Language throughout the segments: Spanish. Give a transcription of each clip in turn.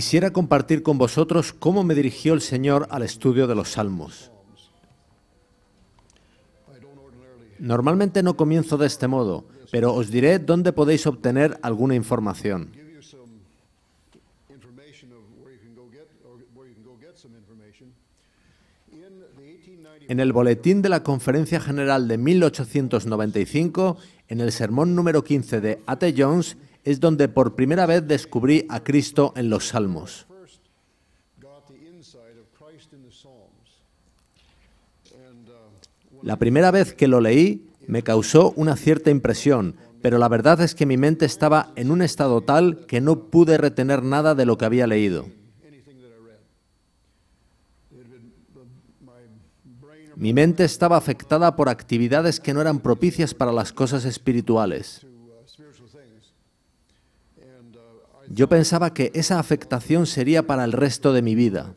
quisiera compartir con vosotros cómo me dirigió el Señor al estudio de los Salmos. Normalmente no comienzo de este modo, pero os diré dónde podéis obtener alguna información. En el boletín de la Conferencia General de 1895, en el sermón número 15 de A.T. Jones, es donde por primera vez descubrí a Cristo en los Salmos. La primera vez que lo leí me causó una cierta impresión, pero la verdad es que mi mente estaba en un estado tal que no pude retener nada de lo que había leído. Mi mente estaba afectada por actividades que no eran propicias para las cosas espirituales. Yo pensaba que esa afectación sería para el resto de mi vida.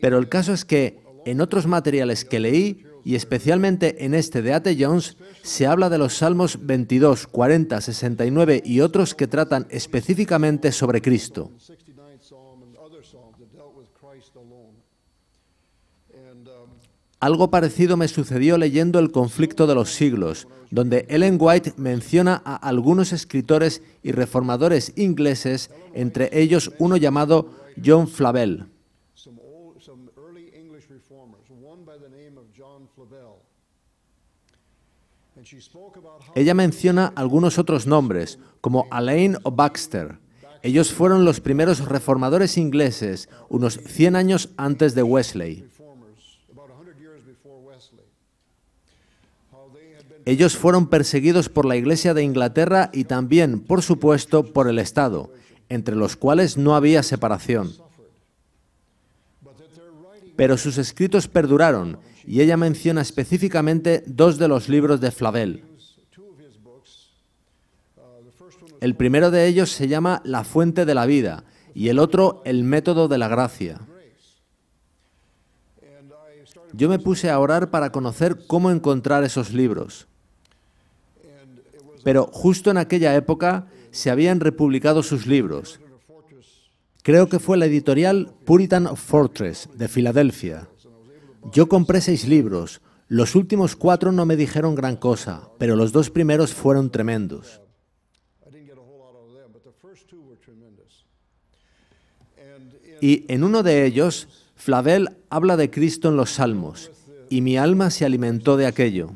Pero el caso es que en otros materiales que leí, y especialmente en este de Ate Jones, se habla de los Salmos 22, 40, 69 y otros que tratan específicamente sobre Cristo. Algo parecido me sucedió leyendo El conflicto de los siglos, donde Ellen White menciona a algunos escritores y reformadores ingleses, entre ellos uno llamado John Flavel. Ella menciona algunos otros nombres, como Alain o Baxter. Ellos fueron los primeros reformadores ingleses, unos 100 años antes de Wesley. Ellos fueron perseguidos por la Iglesia de Inglaterra y también, por supuesto, por el Estado, entre los cuales no había separación. Pero sus escritos perduraron y ella menciona específicamente dos de los libros de Flavel. El primero de ellos se llama La Fuente de la Vida y el otro El Método de la Gracia. Yo me puse a orar para conocer cómo encontrar esos libros pero justo en aquella época se habían republicado sus libros. Creo que fue la editorial Puritan Fortress de Filadelfia. Yo compré seis libros. Los últimos cuatro no me dijeron gran cosa, pero los dos primeros fueron tremendos. Y en uno de ellos, Flavel habla de Cristo en los Salmos, y mi alma se alimentó de aquello.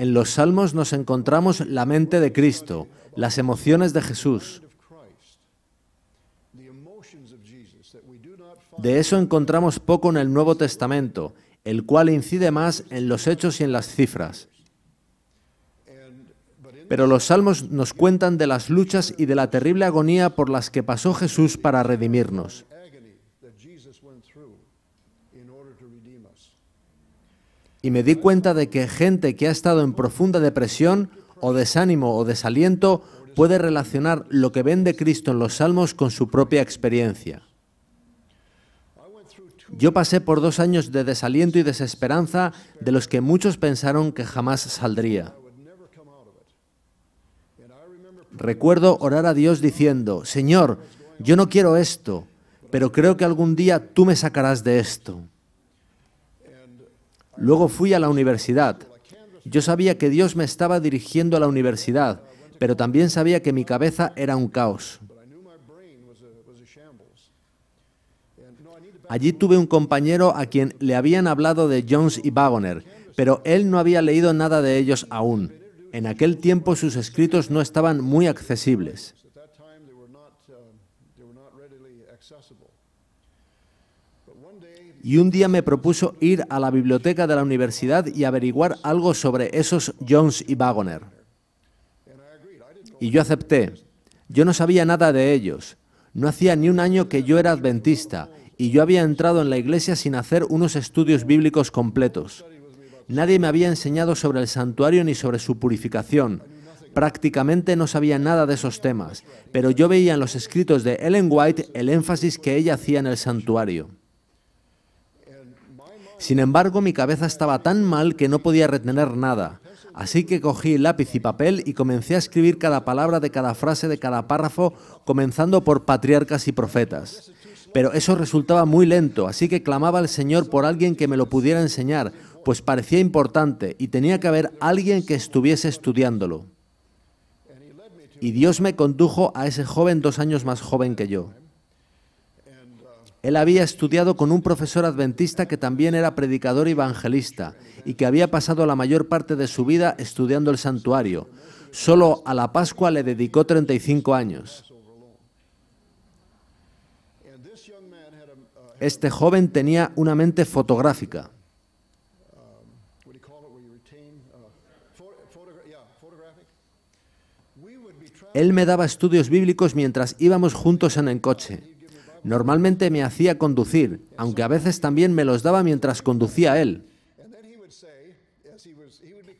En los salmos nos encontramos la mente de Cristo, las emociones de Jesús. De eso encontramos poco en el Nuevo Testamento, el cual incide más en los hechos y en las cifras. Pero los salmos nos cuentan de las luchas y de la terrible agonía por las que pasó Jesús para redimirnos. y me di cuenta de que gente que ha estado en profunda depresión o desánimo o desaliento puede relacionar lo que ven de Cristo en los salmos con su propia experiencia. Yo pasé por dos años de desaliento y desesperanza de los que muchos pensaron que jamás saldría. Recuerdo orar a Dios diciendo, Señor, yo no quiero esto, pero creo que algún día tú me sacarás de esto. Luego fui a la universidad. Yo sabía que Dios me estaba dirigiendo a la universidad, pero también sabía que mi cabeza era un caos. Allí tuve un compañero a quien le habían hablado de Jones y Wagoner, pero él no había leído nada de ellos aún. En aquel tiempo sus escritos no estaban muy accesibles. y un día me propuso ir a la biblioteca de la universidad y averiguar algo sobre esos Jones y Wagoner. Y yo acepté. Yo no sabía nada de ellos. No hacía ni un año que yo era adventista y yo había entrado en la iglesia sin hacer unos estudios bíblicos completos. Nadie me había enseñado sobre el santuario ni sobre su purificación. Prácticamente no sabía nada de esos temas, pero yo veía en los escritos de Ellen White el énfasis que ella hacía en el santuario. Sin embargo, mi cabeza estaba tan mal que no podía retener nada. Así que cogí lápiz y papel y comencé a escribir cada palabra de cada frase de cada párrafo, comenzando por patriarcas y profetas. Pero eso resultaba muy lento, así que clamaba al Señor por alguien que me lo pudiera enseñar, pues parecía importante y tenía que haber alguien que estuviese estudiándolo. Y Dios me condujo a ese joven dos años más joven que yo. Él había estudiado con un profesor adventista que también era predicador y evangelista y que había pasado la mayor parte de su vida estudiando el santuario. Solo a la Pascua le dedicó 35 años. Este joven tenía una mente fotográfica. Él me daba estudios bíblicos mientras íbamos juntos en el coche. Normalmente me hacía conducir, aunque a veces también me los daba mientras conducía él.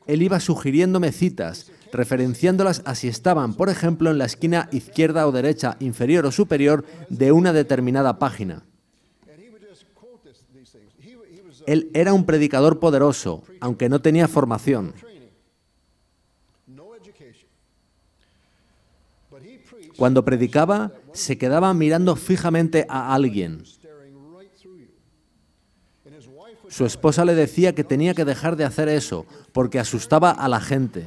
Él iba sugiriéndome citas, referenciándolas a si estaban, por ejemplo, en la esquina izquierda o derecha, inferior o superior de una determinada página. Él era un predicador poderoso, aunque no tenía formación. Cuando predicaba, se quedaba mirando fijamente a alguien. Su esposa le decía que tenía que dejar de hacer eso, porque asustaba a la gente.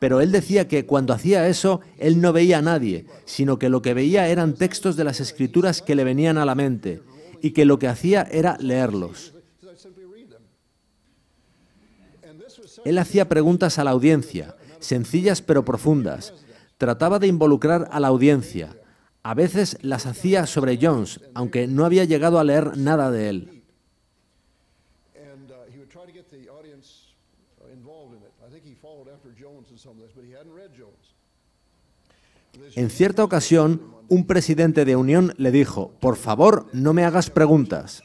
Pero él decía que cuando hacía eso, él no veía a nadie, sino que lo que veía eran textos de las escrituras que le venían a la mente, y que lo que hacía era leerlos. Él hacía preguntas a la audiencia, sencillas pero profundas, Trataba de involucrar a la audiencia. A veces las hacía sobre Jones, aunque no había llegado a leer nada de él. En cierta ocasión, un presidente de Unión le dijo, por favor, no me hagas preguntas.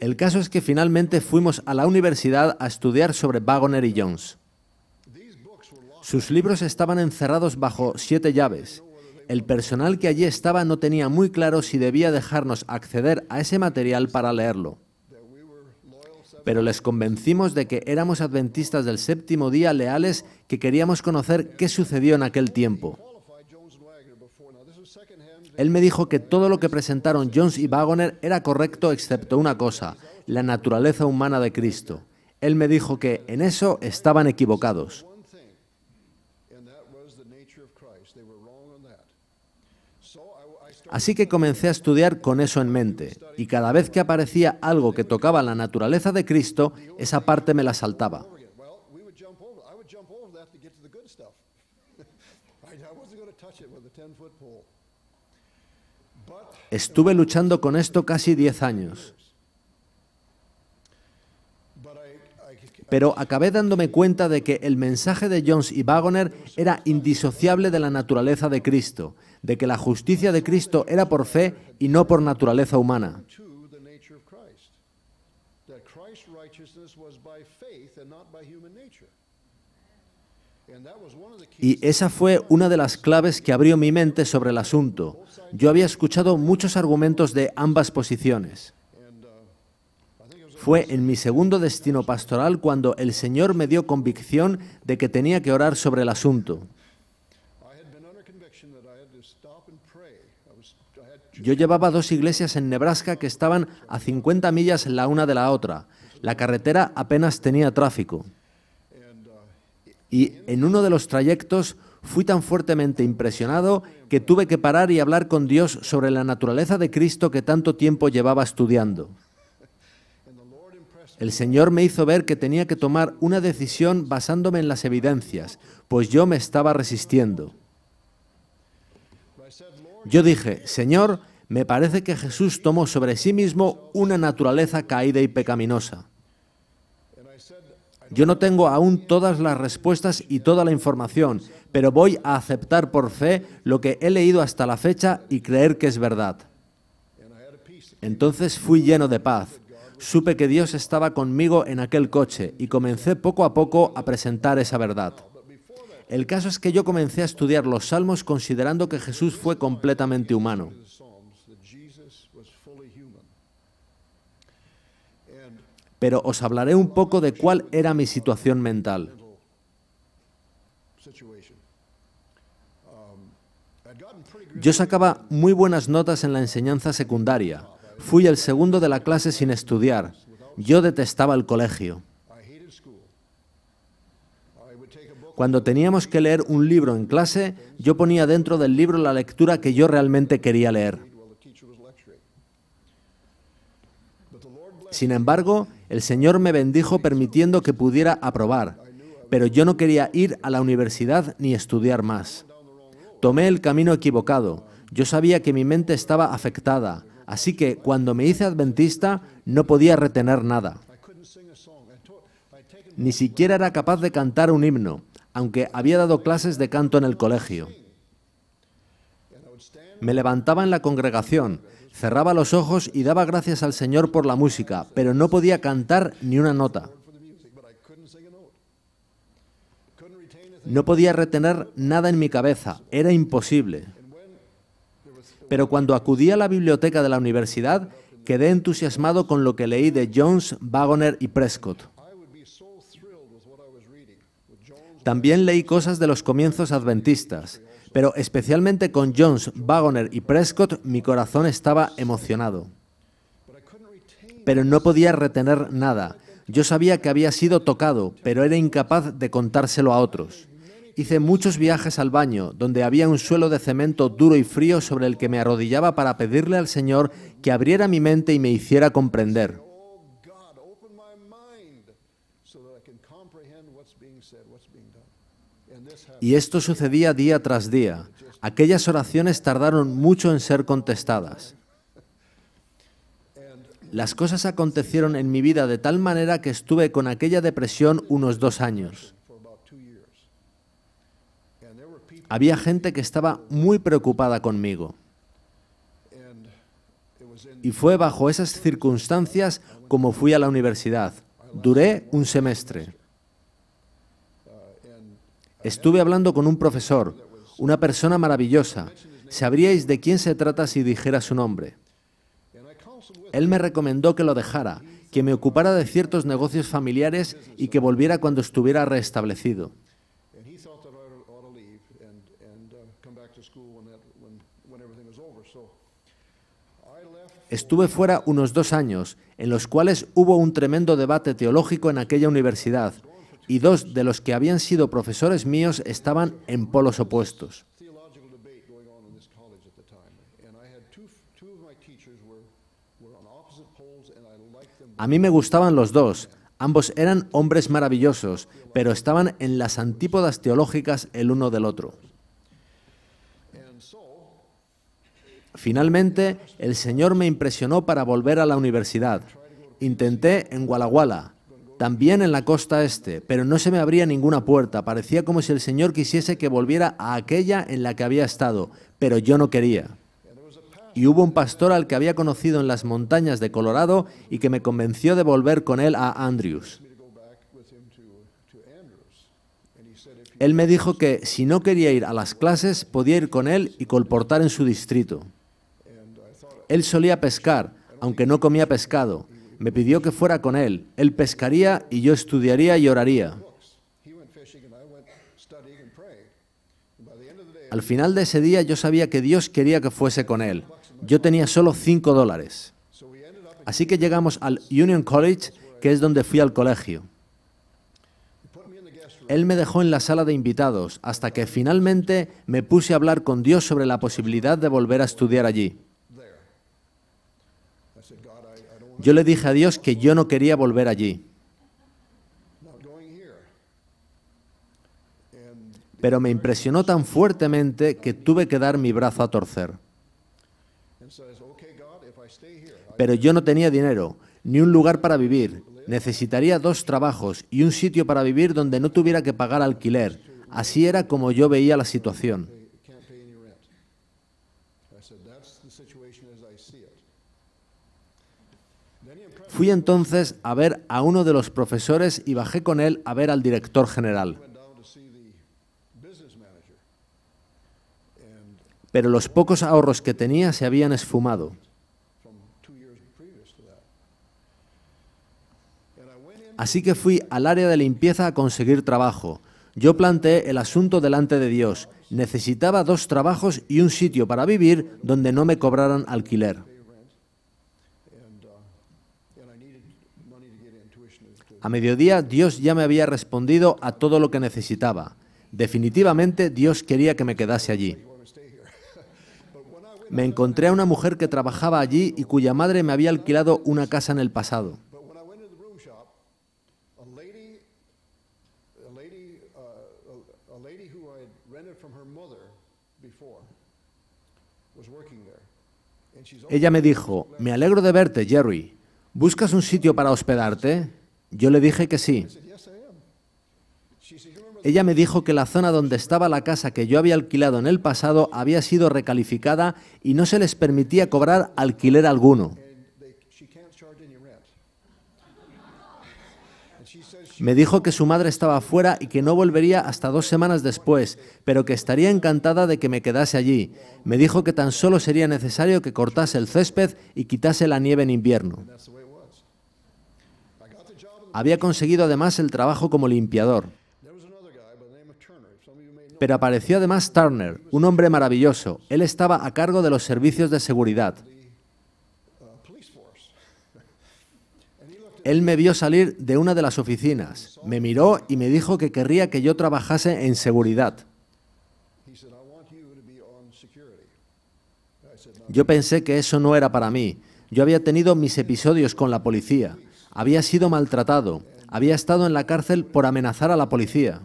El caso es que finalmente fuimos a la universidad a estudiar sobre Wagner y Jones. Sus libros estaban encerrados bajo siete llaves. El personal que allí estaba no tenía muy claro si debía dejarnos acceder a ese material para leerlo. Pero les convencimos de que éramos adventistas del séptimo día leales que queríamos conocer qué sucedió en aquel tiempo. Él me dijo que todo lo que presentaron Jones y Wagoner era correcto excepto una cosa, la naturaleza humana de Cristo. Él me dijo que en eso estaban equivocados. Así que comencé a estudiar con eso en mente, y cada vez que aparecía algo que tocaba la naturaleza de Cristo, esa parte me la saltaba. Estuve luchando con esto casi 10 años. Pero acabé dándome cuenta de que el mensaje de Jones y Wagoner era indisociable de la naturaleza de Cristo, de que la justicia de Cristo era por fe y no por naturaleza humana. Y esa fue una de las claves que abrió mi mente sobre el asunto, yo había escuchado muchos argumentos de ambas posiciones. Fue en mi segundo destino pastoral cuando el Señor me dio convicción de que tenía que orar sobre el asunto. Yo llevaba dos iglesias en Nebraska que estaban a 50 millas la una de la otra. La carretera apenas tenía tráfico. Y en uno de los trayectos fui tan fuertemente impresionado que tuve que parar y hablar con Dios sobre la naturaleza de Cristo que tanto tiempo llevaba estudiando. El Señor me hizo ver que tenía que tomar una decisión basándome en las evidencias, pues yo me estaba resistiendo. Yo dije, Señor, me parece que Jesús tomó sobre sí mismo una naturaleza caída y pecaminosa. Yo no tengo aún todas las respuestas y toda la información, pero voy a aceptar por fe lo que he leído hasta la fecha y creer que es verdad. Entonces fui lleno de paz. Supe que Dios estaba conmigo en aquel coche y comencé poco a poco a presentar esa verdad. El caso es que yo comencé a estudiar los salmos considerando que Jesús fue completamente humano. pero os hablaré un poco de cuál era mi situación mental. Yo sacaba muy buenas notas en la enseñanza secundaria. Fui el segundo de la clase sin estudiar. Yo detestaba el colegio. Cuando teníamos que leer un libro en clase, yo ponía dentro del libro la lectura que yo realmente quería leer. Sin embargo, el Señor me bendijo permitiendo que pudiera aprobar, pero yo no quería ir a la universidad ni estudiar más. Tomé el camino equivocado. Yo sabía que mi mente estaba afectada, así que cuando me hice adventista no podía retener nada. Ni siquiera era capaz de cantar un himno, aunque había dado clases de canto en el colegio. Me levantaba en la congregación, Cerraba los ojos y daba gracias al Señor por la música, pero no podía cantar ni una nota. No podía retener nada en mi cabeza, era imposible. Pero cuando acudí a la biblioteca de la universidad, quedé entusiasmado con lo que leí de Jones, Wagoner y Prescott. También leí cosas de los comienzos adventistas pero especialmente con Jones, Wagoner y Prescott mi corazón estaba emocionado. Pero no podía retener nada. Yo sabía que había sido tocado, pero era incapaz de contárselo a otros. Hice muchos viajes al baño, donde había un suelo de cemento duro y frío sobre el que me arrodillaba para pedirle al Señor que abriera mi mente y me hiciera comprender. Y esto sucedía día tras día. Aquellas oraciones tardaron mucho en ser contestadas. Las cosas acontecieron en mi vida de tal manera que estuve con aquella depresión unos dos años. Había gente que estaba muy preocupada conmigo. Y fue bajo esas circunstancias como fui a la universidad. Duré un semestre. Estuve hablando con un profesor, una persona maravillosa. Sabríais de quién se trata si dijera su nombre. Él me recomendó que lo dejara, que me ocupara de ciertos negocios familiares y que volviera cuando estuviera restablecido. Estuve fuera unos dos años, en los cuales hubo un tremendo debate teológico en aquella universidad, y dos de los que habían sido profesores míos estaban en polos opuestos. A mí me gustaban los dos, ambos eran hombres maravillosos, pero estaban en las antípodas teológicas el uno del otro. Finalmente, el Señor me impresionó para volver a la universidad. Intenté en Walla también en la costa este, pero no se me abría ninguna puerta, parecía como si el Señor quisiese que volviera a aquella en la que había estado, pero yo no quería. Y hubo un pastor al que había conocido en las montañas de Colorado y que me convenció de volver con él a Andrews. Él me dijo que si no quería ir a las clases, podía ir con él y colportar en su distrito. Él solía pescar, aunque no comía pescado, me pidió que fuera con él. Él pescaría y yo estudiaría y oraría. Al final de ese día yo sabía que Dios quería que fuese con él. Yo tenía solo cinco dólares. Así que llegamos al Union College, que es donde fui al colegio. Él me dejó en la sala de invitados hasta que finalmente me puse a hablar con Dios sobre la posibilidad de volver a estudiar allí. Yo le dije a Dios que yo no quería volver allí. Pero me impresionó tan fuertemente que tuve que dar mi brazo a torcer. Pero yo no tenía dinero, ni un lugar para vivir. Necesitaría dos trabajos y un sitio para vivir donde no tuviera que pagar alquiler. Así era como yo veía la situación. Fui entonces a ver a uno de los profesores y bajé con él a ver al director general. Pero los pocos ahorros que tenía se habían esfumado. Así que fui al área de limpieza a conseguir trabajo. Yo planteé el asunto delante de Dios. Necesitaba dos trabajos y un sitio para vivir donde no me cobraran alquiler. A mediodía Dios ya me había respondido a todo lo que necesitaba. Definitivamente Dios quería que me quedase allí. Me encontré a una mujer que trabajaba allí y cuya madre me había alquilado una casa en el pasado. Ella me dijo, me alegro de verte, Jerry. ¿Buscas un sitio para hospedarte? Yo le dije que sí. Ella me dijo que la zona donde estaba la casa que yo había alquilado en el pasado había sido recalificada y no se les permitía cobrar alquiler alguno. Me dijo que su madre estaba fuera y que no volvería hasta dos semanas después, pero que estaría encantada de que me quedase allí. Me dijo que tan solo sería necesario que cortase el césped y quitase la nieve en invierno. Había conseguido además el trabajo como limpiador. Pero apareció además Turner, un hombre maravilloso. Él estaba a cargo de los servicios de seguridad. Él me vio salir de una de las oficinas, me miró y me dijo que querría que yo trabajase en seguridad. Yo pensé que eso no era para mí. Yo había tenido mis episodios con la policía había sido maltratado, había estado en la cárcel por amenazar a la policía.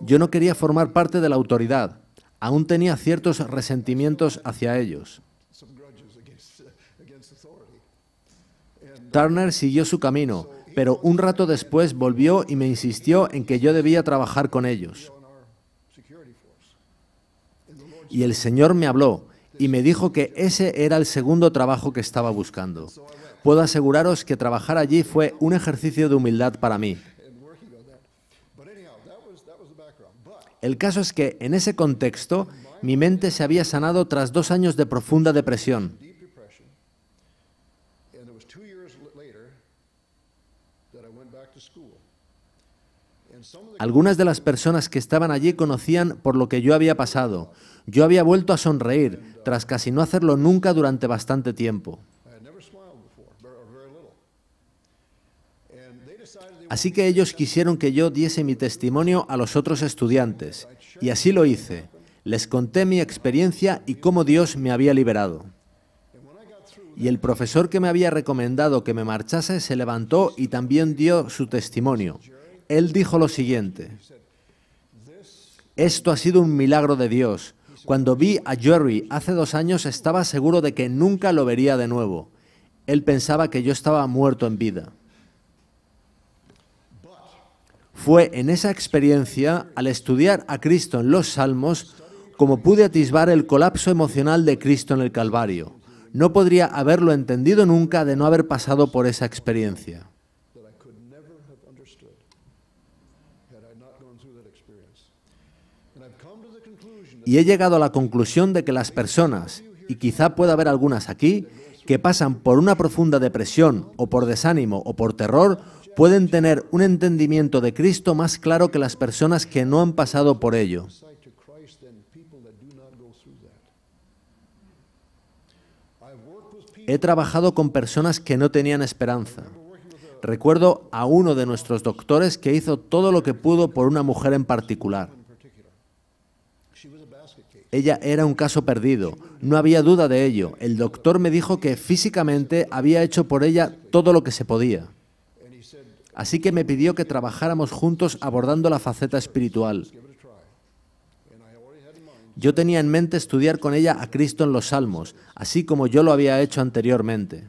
Yo no quería formar parte de la autoridad, aún tenía ciertos resentimientos hacia ellos. Turner siguió su camino, pero un rato después volvió y me insistió en que yo debía trabajar con ellos. Y el Señor me habló y me dijo que ese era el segundo trabajo que estaba buscando. Puedo aseguraros que trabajar allí fue un ejercicio de humildad para mí. El caso es que en ese contexto mi mente se había sanado tras dos años de profunda depresión. Algunas de las personas que estaban allí conocían por lo que yo había pasado. Yo había vuelto a sonreír, tras casi no hacerlo nunca durante bastante tiempo. Así que ellos quisieron que yo diese mi testimonio a los otros estudiantes, y así lo hice. Les conté mi experiencia y cómo Dios me había liberado. Y el profesor que me había recomendado que me marchase se levantó y también dio su testimonio él dijo lo siguiente, esto ha sido un milagro de Dios. Cuando vi a Jerry hace dos años estaba seguro de que nunca lo vería de nuevo. Él pensaba que yo estaba muerto en vida. Fue en esa experiencia, al estudiar a Cristo en los Salmos, como pude atisbar el colapso emocional de Cristo en el Calvario. No podría haberlo entendido nunca de no haber pasado por esa experiencia. Y he llegado a la conclusión de que las personas, y quizá pueda haber algunas aquí, que pasan por una profunda depresión o por desánimo o por terror, pueden tener un entendimiento de Cristo más claro que las personas que no han pasado por ello. He trabajado con personas que no tenían esperanza. Recuerdo a uno de nuestros doctores que hizo todo lo que pudo por una mujer en particular. Ella era un caso perdido, no había duda de ello. El doctor me dijo que físicamente había hecho por ella todo lo que se podía. Así que me pidió que trabajáramos juntos abordando la faceta espiritual. Yo tenía en mente estudiar con ella a Cristo en los Salmos, así como yo lo había hecho anteriormente.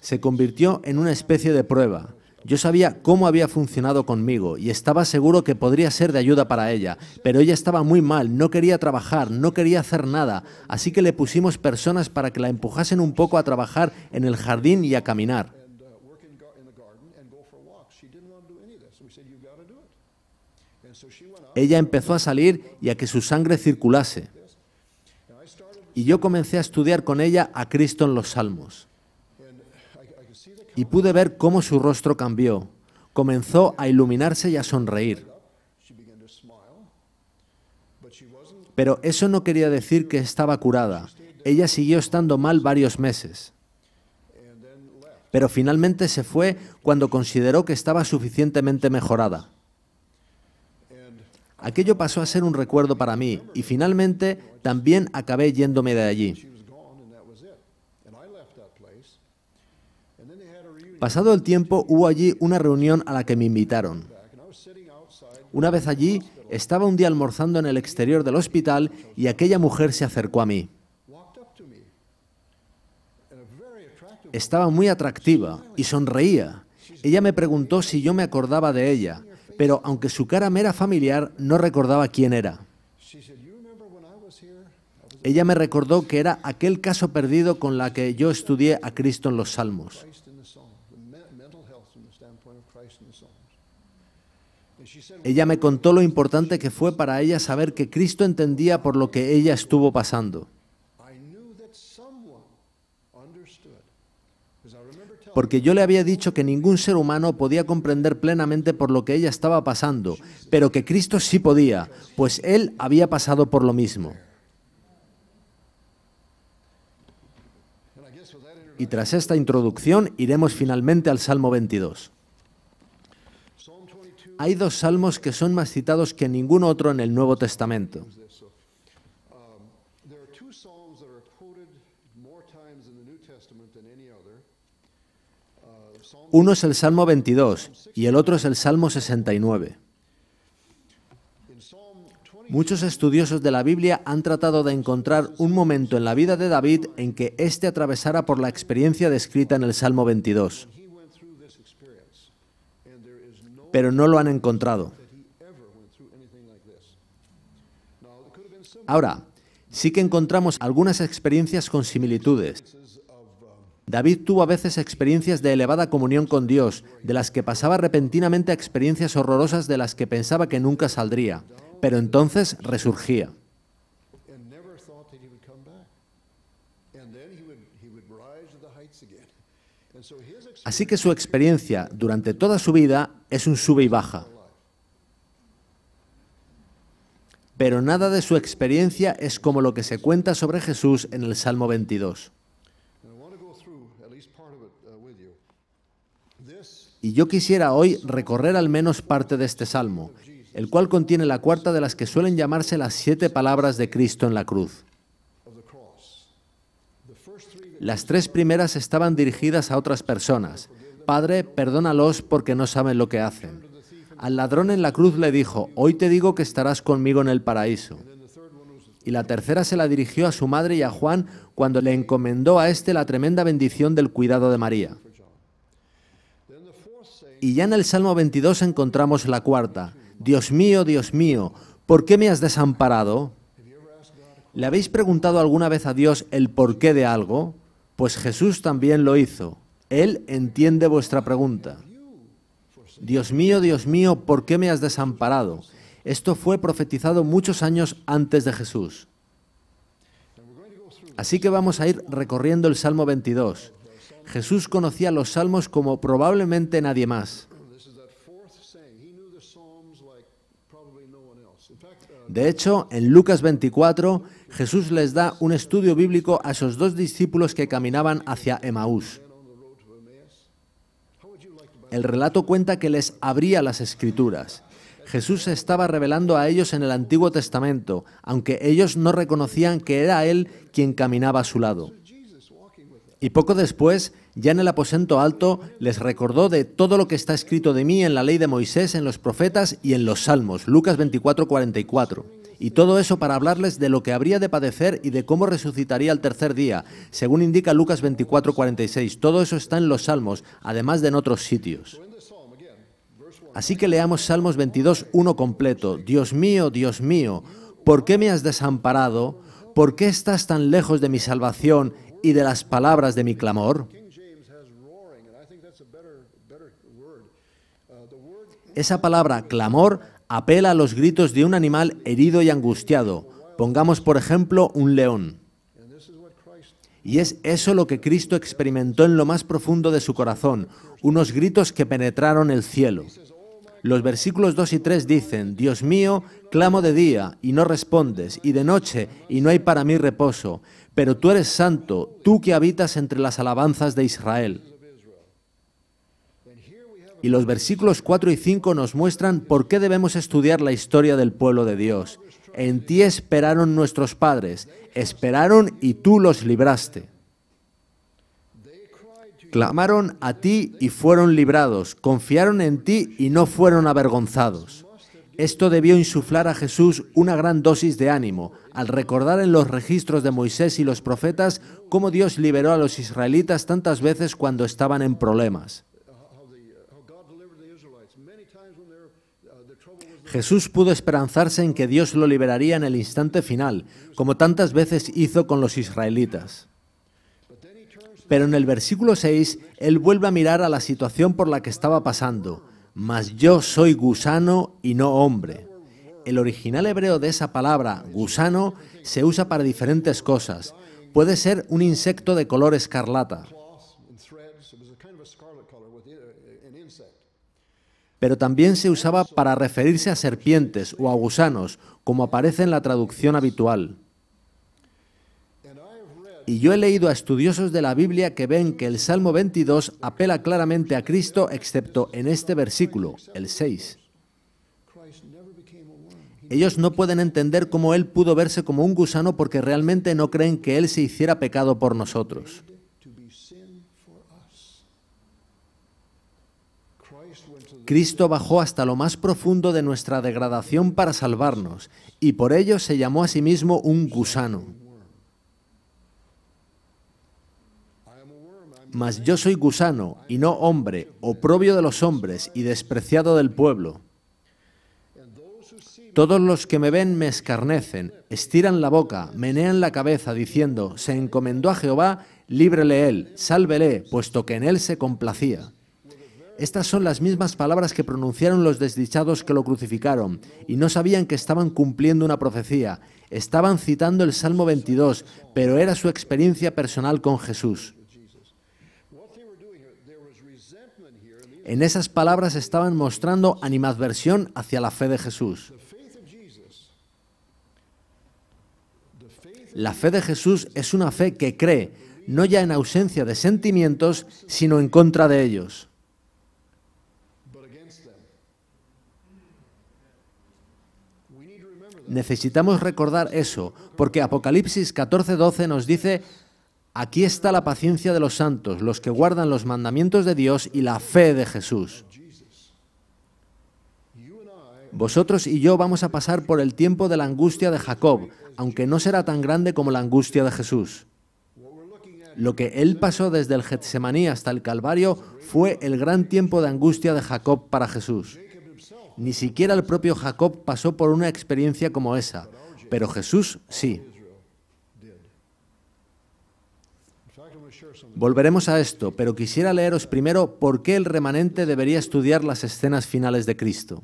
Se convirtió en una especie de prueba. Yo sabía cómo había funcionado conmigo y estaba seguro que podría ser de ayuda para ella, pero ella estaba muy mal, no quería trabajar, no quería hacer nada, así que le pusimos personas para que la empujasen un poco a trabajar en el jardín y a caminar. Ella empezó a salir y a que su sangre circulase. Y yo comencé a estudiar con ella a Cristo en los Salmos y pude ver cómo su rostro cambió. Comenzó a iluminarse y a sonreír. Pero eso no quería decir que estaba curada. Ella siguió estando mal varios meses. Pero finalmente se fue cuando consideró que estaba suficientemente mejorada. Aquello pasó a ser un recuerdo para mí y finalmente también acabé yéndome de allí. Pasado el tiempo hubo allí una reunión a la que me invitaron. Una vez allí, estaba un día almorzando en el exterior del hospital y aquella mujer se acercó a mí. Estaba muy atractiva y sonreía. Ella me preguntó si yo me acordaba de ella, pero aunque su cara me era familiar, no recordaba quién era. Ella me recordó que era aquel caso perdido con la que yo estudié a Cristo en los Salmos. Ella me contó lo importante que fue para ella saber que Cristo entendía por lo que ella estuvo pasando. Porque yo le había dicho que ningún ser humano podía comprender plenamente por lo que ella estaba pasando, pero que Cristo sí podía, pues Él había pasado por lo mismo. Y tras esta introducción iremos finalmente al Salmo 22 hay dos salmos que son más citados que ningún otro en el Nuevo Testamento. Uh, um, uh, Uno es el Salmo 22 y el otro es el Salmo 69. Muchos estudiosos de la Biblia han tratado de encontrar un momento en la vida de David en que éste atravesara por la experiencia descrita en el Salmo 22 pero no lo han encontrado. Ahora, sí que encontramos algunas experiencias con similitudes. David tuvo a veces experiencias de elevada comunión con Dios, de las que pasaba repentinamente a experiencias horrorosas de las que pensaba que nunca saldría, pero entonces resurgía. Así que su experiencia durante toda su vida es un sube y baja. Pero nada de su experiencia es como lo que se cuenta sobre Jesús en el Salmo 22. Y yo quisiera hoy recorrer al menos parte de este Salmo, el cual contiene la cuarta de las que suelen llamarse las siete palabras de Cristo en la cruz. Las tres primeras estaban dirigidas a otras personas. Padre, perdónalos porque no saben lo que hacen. Al ladrón en la cruz le dijo, hoy te digo que estarás conmigo en el paraíso. Y la tercera se la dirigió a su madre y a Juan cuando le encomendó a éste la tremenda bendición del cuidado de María. Y ya en el Salmo 22 encontramos la cuarta, Dios mío, Dios mío, ¿por qué me has desamparado? ¿Le habéis preguntado alguna vez a Dios el porqué de algo? Pues Jesús también lo hizo. Él entiende vuestra pregunta. Dios mío, Dios mío, ¿por qué me has desamparado? Esto fue profetizado muchos años antes de Jesús. Así que vamos a ir recorriendo el Salmo 22. Jesús conocía los salmos como probablemente nadie más. De hecho, en Lucas 24, Jesús les da un estudio bíblico a esos dos discípulos que caminaban hacia Emaús. El relato cuenta que les abría las escrituras. Jesús estaba revelando a ellos en el Antiguo Testamento, aunque ellos no reconocían que era Él quien caminaba a su lado. Y poco después, ya en el aposento alto, les recordó de todo lo que está escrito de mí en la ley de Moisés, en los profetas y en los salmos. Lucas 24, 44. Y todo eso para hablarles de lo que habría de padecer y de cómo resucitaría al tercer día, según indica Lucas 46. Todo eso está en los Salmos, además de en otros sitios. Así que leamos Salmos 22, 1 completo. Dios mío, Dios mío, ¿por qué me has desamparado? ¿Por qué estás tan lejos de mi salvación y de las palabras de mi clamor? Esa palabra clamor apela a los gritos de un animal herido y angustiado, pongamos por ejemplo un león. Y es eso lo que Cristo experimentó en lo más profundo de su corazón, unos gritos que penetraron el cielo. Los versículos 2 y 3 dicen, Dios mío, clamo de día y no respondes, y de noche y no hay para mí reposo, pero tú eres santo, tú que habitas entre las alabanzas de Israel y los versículos 4 y 5 nos muestran por qué debemos estudiar la historia del pueblo de Dios. En ti esperaron nuestros padres, esperaron y tú los libraste. Clamaron a ti y fueron librados, confiaron en ti y no fueron avergonzados. Esto debió insuflar a Jesús una gran dosis de ánimo, al recordar en los registros de Moisés y los profetas cómo Dios liberó a los israelitas tantas veces cuando estaban en problemas. Jesús pudo esperanzarse en que Dios lo liberaría en el instante final, como tantas veces hizo con los israelitas. Pero en el versículo 6, él vuelve a mirar a la situación por la que estaba pasando. Mas yo soy gusano y no hombre. El original hebreo de esa palabra, gusano, se usa para diferentes cosas. Puede ser un insecto de color escarlata. pero también se usaba para referirse a serpientes o a gusanos, como aparece en la traducción habitual. Y yo he leído a estudiosos de la Biblia que ven que el Salmo 22 apela claramente a Cristo, excepto en este versículo, el 6. Ellos no pueden entender cómo Él pudo verse como un gusano porque realmente no creen que Él se hiciera pecado por nosotros. Cristo bajó hasta lo más profundo de nuestra degradación para salvarnos, y por ello se llamó a sí mismo un gusano. Mas yo soy gusano, y no hombre, oprobio de los hombres y despreciado del pueblo. Todos los que me ven me escarnecen, estiran la boca, menean la cabeza, diciendo, se encomendó a Jehová, líbrele él, sálvele, puesto que en él se complacía. Estas son las mismas palabras que pronunciaron los desdichados que lo crucificaron, y no sabían que estaban cumpliendo una profecía. Estaban citando el Salmo 22, pero era su experiencia personal con Jesús. En esas palabras estaban mostrando animadversión hacia la fe de Jesús. La fe de Jesús es una fe que cree, no ya en ausencia de sentimientos, sino en contra de ellos. Necesitamos recordar eso, porque Apocalipsis 14:12 nos dice, aquí está la paciencia de los santos, los que guardan los mandamientos de Dios y la fe de Jesús. Vosotros y yo vamos a pasar por el tiempo de la angustia de Jacob, aunque no será tan grande como la angustia de Jesús. Lo que él pasó desde el Getsemaní hasta el Calvario fue el gran tiempo de angustia de Jacob para Jesús. Ni siquiera el propio Jacob pasó por una experiencia como esa, pero Jesús sí. Volveremos a esto, pero quisiera leeros primero por qué el remanente debería estudiar las escenas finales de Cristo.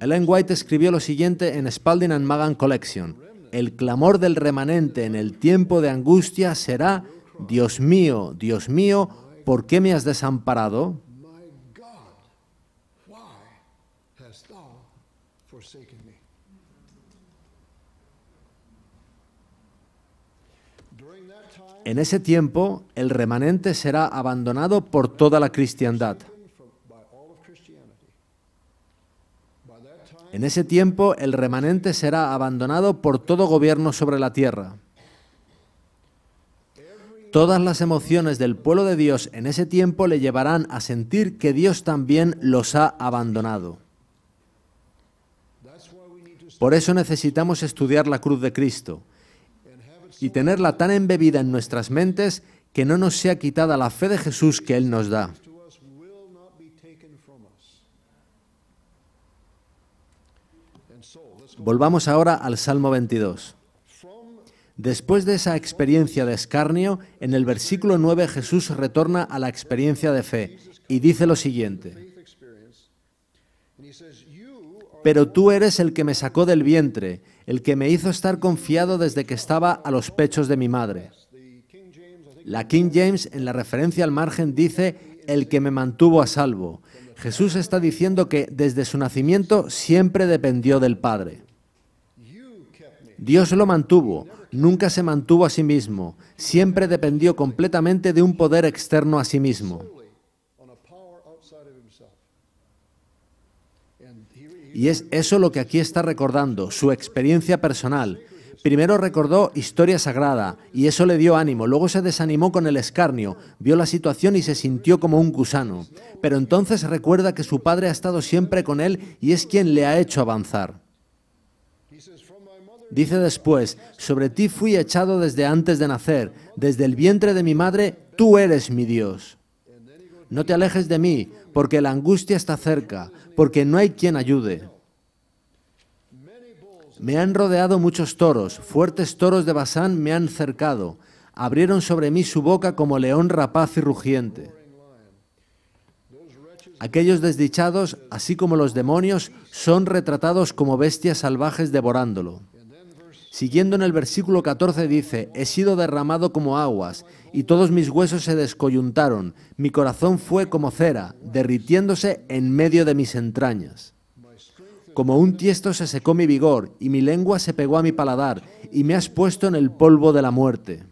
Ellen White escribió lo siguiente en Spalding and Magan Collection. El clamor del remanente en el tiempo de angustia será Dios mío, Dios mío, ¿por qué me has desamparado? En ese tiempo, el remanente será abandonado por toda la cristiandad. En ese tiempo, el remanente será abandonado por todo gobierno sobre la tierra. Todas las emociones del pueblo de Dios en ese tiempo le llevarán a sentir que Dios también los ha abandonado. Por eso necesitamos estudiar la cruz de Cristo y tenerla tan embebida en nuestras mentes que no nos sea quitada la fe de Jesús que Él nos da. Volvamos ahora al Salmo 22. Después de esa experiencia de escarnio, en el versículo 9 Jesús retorna a la experiencia de fe y dice lo siguiente. Pero tú eres el que me sacó del vientre, el que me hizo estar confiado desde que estaba a los pechos de mi madre. La King James en la referencia al margen dice el que me mantuvo a salvo. Jesús está diciendo que desde su nacimiento siempre dependió del Padre. Dios lo mantuvo, nunca se mantuvo a sí mismo, siempre dependió completamente de un poder externo a sí mismo. Y es eso lo que aquí está recordando, su experiencia personal. Primero recordó historia sagrada y eso le dio ánimo, luego se desanimó con el escarnio, vio la situación y se sintió como un gusano. Pero entonces recuerda que su padre ha estado siempre con él y es quien le ha hecho avanzar. Dice después, sobre ti fui echado desde antes de nacer, desde el vientre de mi madre, tú eres mi Dios. No te alejes de mí, porque la angustia está cerca, porque no hay quien ayude. Me han rodeado muchos toros, fuertes toros de Basán me han cercado, abrieron sobre mí su boca como león rapaz y rugiente. Aquellos desdichados, así como los demonios, son retratados como bestias salvajes devorándolo. Siguiendo en el versículo 14 dice, he sido derramado como aguas, y todos mis huesos se descoyuntaron, mi corazón fue como cera, derritiéndose en medio de mis entrañas. Como un tiesto se secó mi vigor, y mi lengua se pegó a mi paladar, y me has puesto en el polvo de la muerte.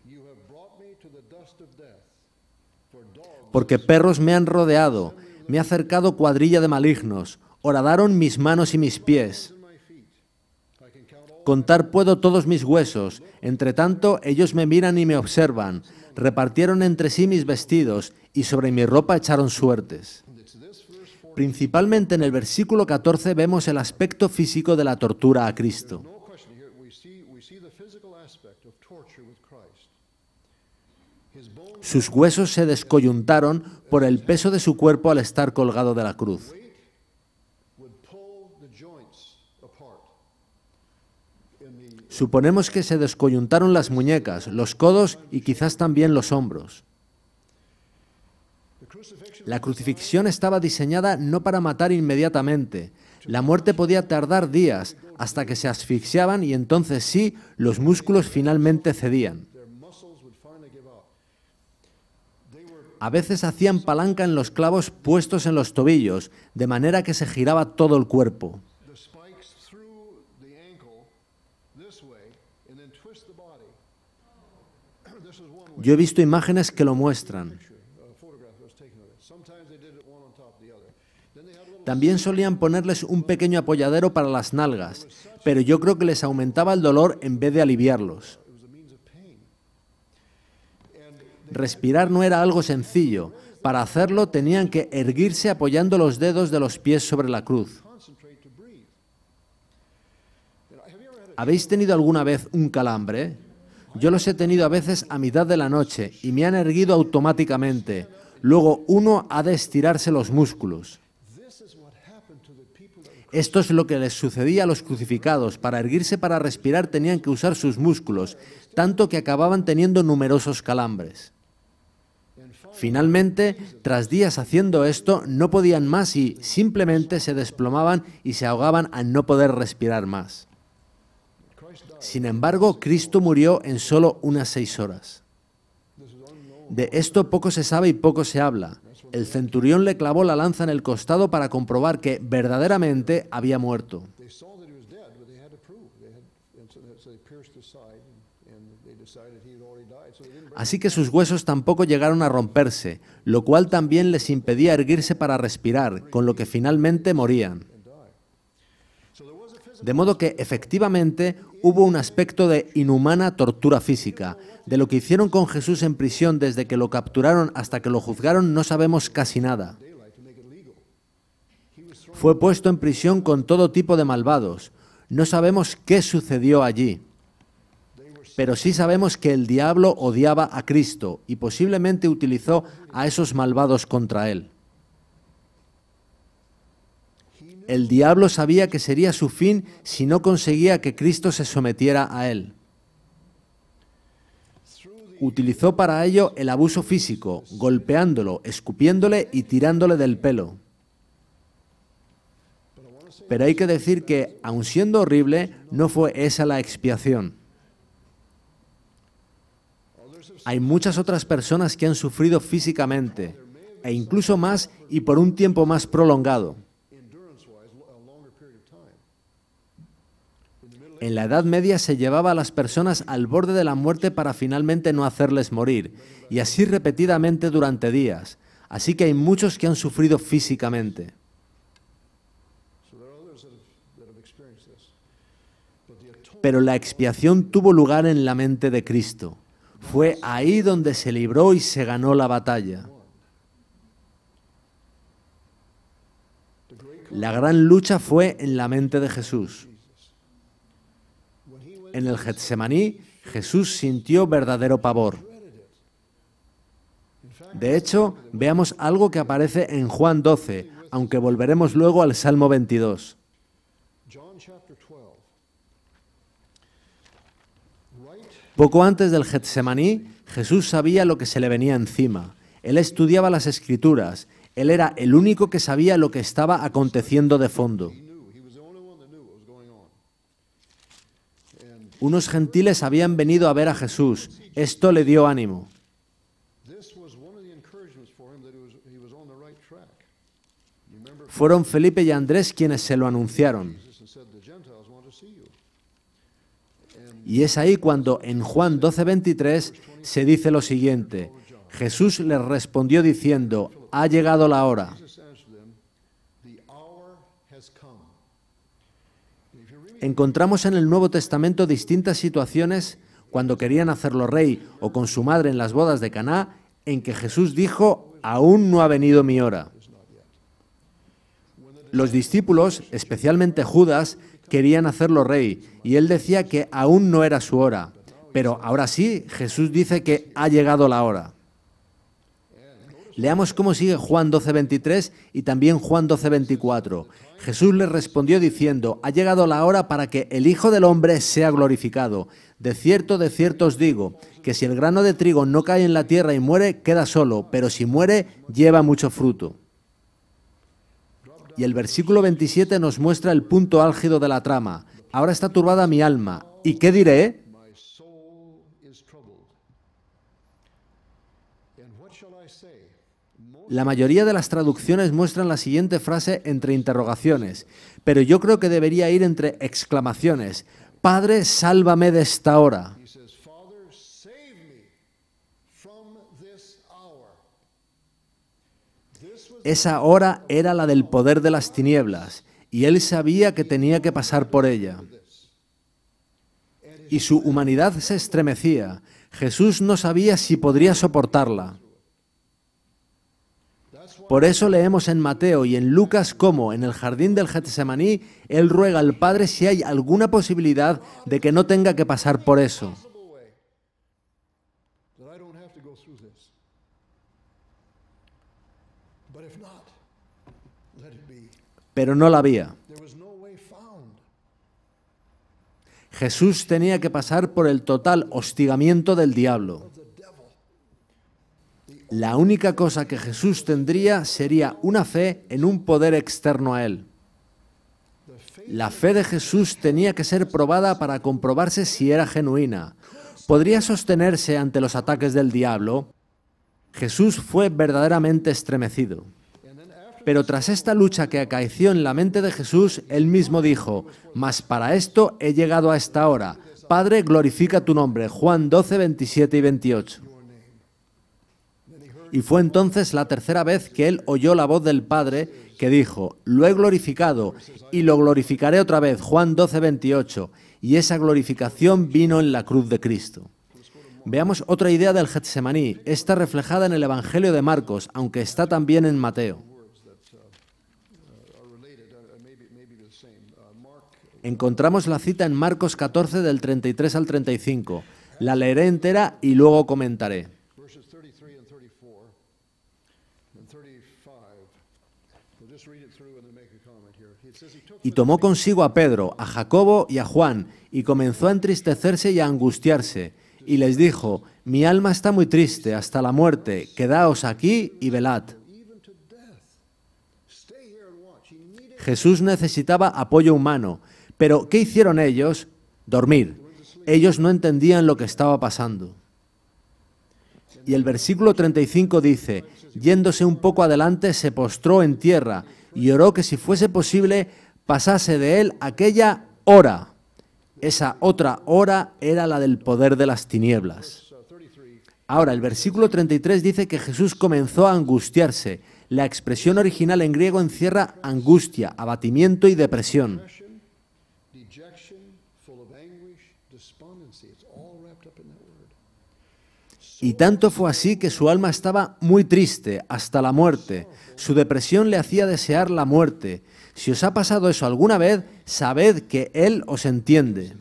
Porque perros me han rodeado, me ha cercado cuadrilla de malignos, horadaron mis manos y mis pies. Contar puedo todos mis huesos, entre tanto ellos me miran y me observan, repartieron entre sí mis vestidos y sobre mi ropa echaron suertes. Principalmente en el versículo 14 vemos el aspecto físico de la tortura a Cristo. Sus huesos se descoyuntaron por el peso de su cuerpo al estar colgado de la cruz. Suponemos que se descoyuntaron las muñecas, los codos y quizás también los hombros. La crucifixión estaba diseñada no para matar inmediatamente. La muerte podía tardar días hasta que se asfixiaban y entonces sí, los músculos finalmente cedían. A veces hacían palanca en los clavos puestos en los tobillos, de manera que se giraba todo el cuerpo. Yo he visto imágenes que lo muestran. También solían ponerles un pequeño apoyadero para las nalgas, pero yo creo que les aumentaba el dolor en vez de aliviarlos. Respirar no era algo sencillo. Para hacerlo tenían que erguirse apoyando los dedos de los pies sobre la cruz. ¿Habéis tenido alguna vez un calambre? Yo los he tenido a veces a mitad de la noche y me han erguido automáticamente. Luego uno ha de estirarse los músculos. Esto es lo que les sucedía a los crucificados. Para erguirse para respirar tenían que usar sus músculos, tanto que acababan teniendo numerosos calambres. Finalmente, tras días haciendo esto, no podían más y simplemente se desplomaban y se ahogaban a no poder respirar más. Sin embargo, Cristo murió en solo unas seis horas. De esto poco se sabe y poco se habla. El centurión le clavó la lanza en el costado para comprobar que verdaderamente había muerto. Así que sus huesos tampoco llegaron a romperse, lo cual también les impedía erguirse para respirar, con lo que finalmente morían. De modo que efectivamente hubo un aspecto de inhumana tortura física. De lo que hicieron con Jesús en prisión desde que lo capturaron hasta que lo juzgaron no sabemos casi nada. Fue puesto en prisión con todo tipo de malvados. No sabemos qué sucedió allí. Pero sí sabemos que el diablo odiaba a Cristo y posiblemente utilizó a esos malvados contra él. El diablo sabía que sería su fin si no conseguía que Cristo se sometiera a él. Utilizó para ello el abuso físico, golpeándolo, escupiéndole y tirándole del pelo. Pero hay que decir que, aun siendo horrible, no fue esa la expiación. Hay muchas otras personas que han sufrido físicamente, e incluso más y por un tiempo más prolongado. En la Edad Media se llevaba a las personas al borde de la muerte para finalmente no hacerles morir, y así repetidamente durante días. Así que hay muchos que han sufrido físicamente. Pero la expiación tuvo lugar en la mente de Cristo. Fue ahí donde se libró y se ganó la batalla. La gran lucha fue en la mente de Jesús en el Getsemaní, Jesús sintió verdadero pavor. De hecho, veamos algo que aparece en Juan 12, aunque volveremos luego al Salmo 22. Poco antes del Getsemaní, Jesús sabía lo que se le venía encima. Él estudiaba las escrituras. Él era el único que sabía lo que estaba aconteciendo de fondo. unos gentiles habían venido a ver a Jesús. Esto le dio ánimo. Fueron Felipe y Andrés quienes se lo anunciaron. Y es ahí cuando en Juan 12:23 se dice lo siguiente. Jesús les respondió diciendo, ha llegado la hora. Encontramos en el Nuevo Testamento distintas situaciones cuando querían hacerlo rey o con su madre en las bodas de Caná, en que Jesús dijo, aún no ha venido mi hora. Los discípulos, especialmente Judas, querían hacerlo rey y él decía que aún no era su hora. Pero ahora sí, Jesús dice que ha llegado la hora. Leamos cómo sigue Juan 12:23 y también Juan 12:24. Jesús les respondió diciendo, ha llegado la hora para que el Hijo del Hombre sea glorificado. De cierto, de cierto os digo, que si el grano de trigo no cae en la tierra y muere, queda solo, pero si muere, lleva mucho fruto. Y el versículo 27 nos muestra el punto álgido de la trama. Ahora está turbada mi alma. ¿Y qué diré? La mayoría de las traducciones muestran la siguiente frase entre interrogaciones, pero yo creo que debería ir entre exclamaciones. Padre, sálvame de esta hora. Esa hora era la del poder de las tinieblas, y él sabía que tenía que pasar por ella. Y su humanidad se estremecía. Jesús no sabía si podría soportarla. Por eso leemos en Mateo y en Lucas cómo en el jardín del Getsemaní él ruega al Padre si hay alguna posibilidad de que no tenga que pasar por eso. Pero no la había. Jesús tenía que pasar por el total hostigamiento del diablo la única cosa que Jesús tendría sería una fe en un poder externo a él. La fe de Jesús tenía que ser probada para comprobarse si era genuina. Podría sostenerse ante los ataques del diablo. Jesús fue verdaderamente estremecido. Pero tras esta lucha que acaeció en la mente de Jesús, él mismo dijo, Mas para esto he llegado a esta hora. Padre, glorifica tu nombre. Juan 12, 27 y 28. Y fue entonces la tercera vez que él oyó la voz del Padre que dijo, lo he glorificado y lo glorificaré otra vez, Juan 12, 28. Y esa glorificación vino en la cruz de Cristo. Veamos otra idea del Getsemaní, está reflejada en el Evangelio de Marcos, aunque está también en Mateo. Encontramos la cita en Marcos 14 del 33 al 35. La leeré entera y luego comentaré. y tomó consigo a Pedro, a Jacobo y a Juan, y comenzó a entristecerse y a angustiarse, y les dijo, mi alma está muy triste hasta la muerte, quedaos aquí y velad. Jesús necesitaba apoyo humano, pero ¿qué hicieron ellos? Dormir. Ellos no entendían lo que estaba pasando. Y el versículo 35 dice, yéndose un poco adelante, se postró en tierra y oró que si fuese posible pasase de él aquella hora. Esa otra hora era la del poder de las tinieblas. Ahora, el versículo 33 dice que Jesús comenzó a angustiarse. La expresión original en griego encierra angustia, abatimiento y depresión. Y tanto fue así que su alma estaba muy triste hasta la muerte. Su depresión le hacía desear la muerte. Si os ha pasado eso alguna vez, sabed que Él os entiende.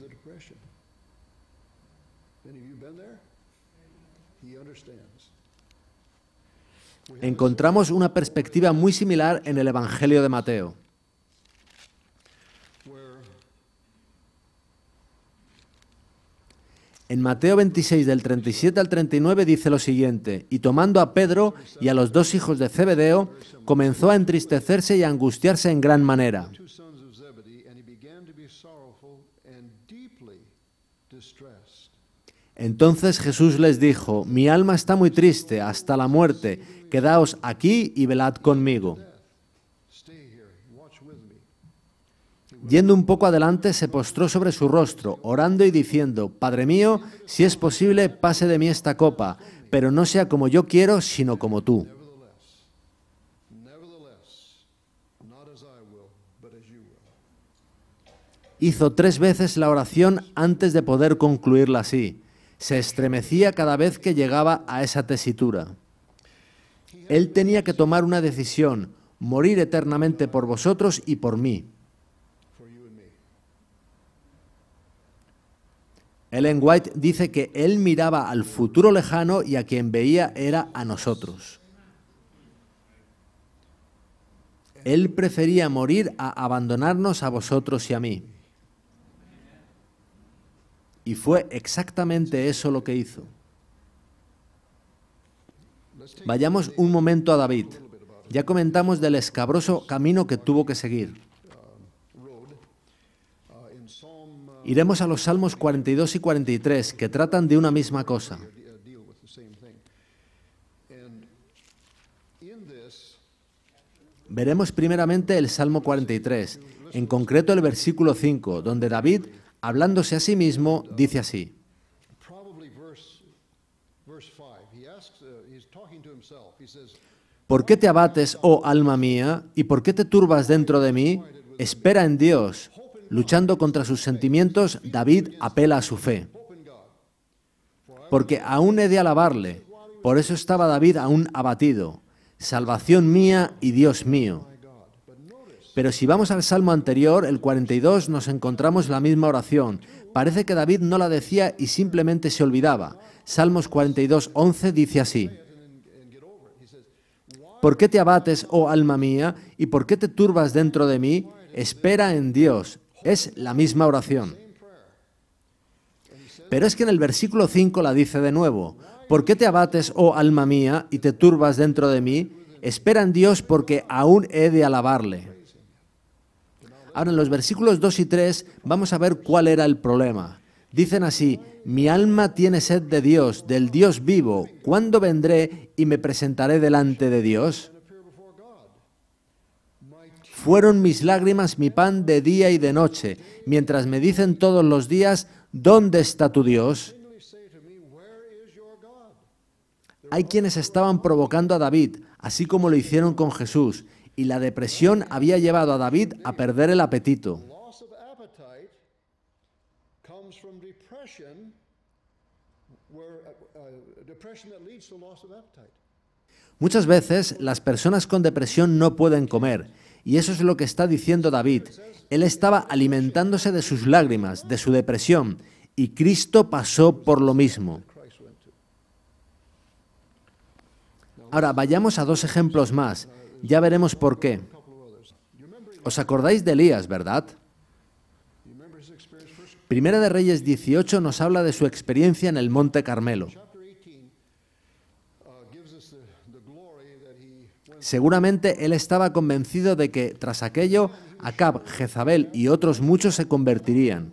Encontramos una perspectiva muy similar en el Evangelio de Mateo. En Mateo 26 del 37 al 39 dice lo siguiente, y tomando a Pedro y a los dos hijos de Zebedeo, comenzó a entristecerse y a angustiarse en gran manera. Entonces Jesús les dijo, mi alma está muy triste hasta la muerte, quedaos aquí y velad conmigo. Yendo un poco adelante, se postró sobre su rostro, orando y diciendo, Padre mío, si es posible, pase de mí esta copa, pero no sea como yo quiero, sino como tú. Hizo tres veces la oración antes de poder concluirla así. Se estremecía cada vez que llegaba a esa tesitura. Él tenía que tomar una decisión, morir eternamente por vosotros y por mí. Ellen White dice que él miraba al futuro lejano y a quien veía era a nosotros. Él prefería morir a abandonarnos a vosotros y a mí. Y fue exactamente eso lo que hizo. Vayamos un momento a David. Ya comentamos del escabroso camino que tuvo que seguir. Iremos a los Salmos 42 y 43, que tratan de una misma cosa. Veremos primeramente el Salmo 43, en concreto el versículo 5, donde David, hablándose a sí mismo, dice así. ¿Por qué te abates, oh alma mía, y por qué te turbas dentro de mí? Espera en Dios, Luchando contra sus sentimientos, David apela a su fe. Porque aún he de alabarle, por eso estaba David aún abatido. Salvación mía y Dios mío. Pero si vamos al salmo anterior, el 42, nos encontramos la misma oración. Parece que David no la decía y simplemente se olvidaba. Salmos 42, 11 dice así. ¿Por qué te abates, oh alma mía, y por qué te turbas dentro de mí? Espera en Dios, es la misma oración. Pero es que en el versículo 5 la dice de nuevo, ¿por qué te abates, oh alma mía, y te turbas dentro de mí? Espera en Dios porque aún he de alabarle. Ahora en los versículos 2 y 3 vamos a ver cuál era el problema. Dicen así, mi alma tiene sed de Dios, del Dios vivo, ¿cuándo vendré y me presentaré delante de Dios? Fueron mis lágrimas mi pan de día y de noche, mientras me dicen todos los días, ¿dónde está tu Dios? Hay quienes estaban provocando a David, así como lo hicieron con Jesús, y la depresión había llevado a David a perder el apetito. Muchas veces las personas con depresión no pueden comer y eso es lo que está diciendo David. Él estaba alimentándose de sus lágrimas, de su depresión, y Cristo pasó por lo mismo. Ahora, vayamos a dos ejemplos más. Ya veremos por qué. ¿Os acordáis de Elías, verdad? Primera de Reyes 18 nos habla de su experiencia en el Monte Carmelo. Seguramente él estaba convencido de que tras aquello, Acab, Jezabel y otros muchos se convertirían.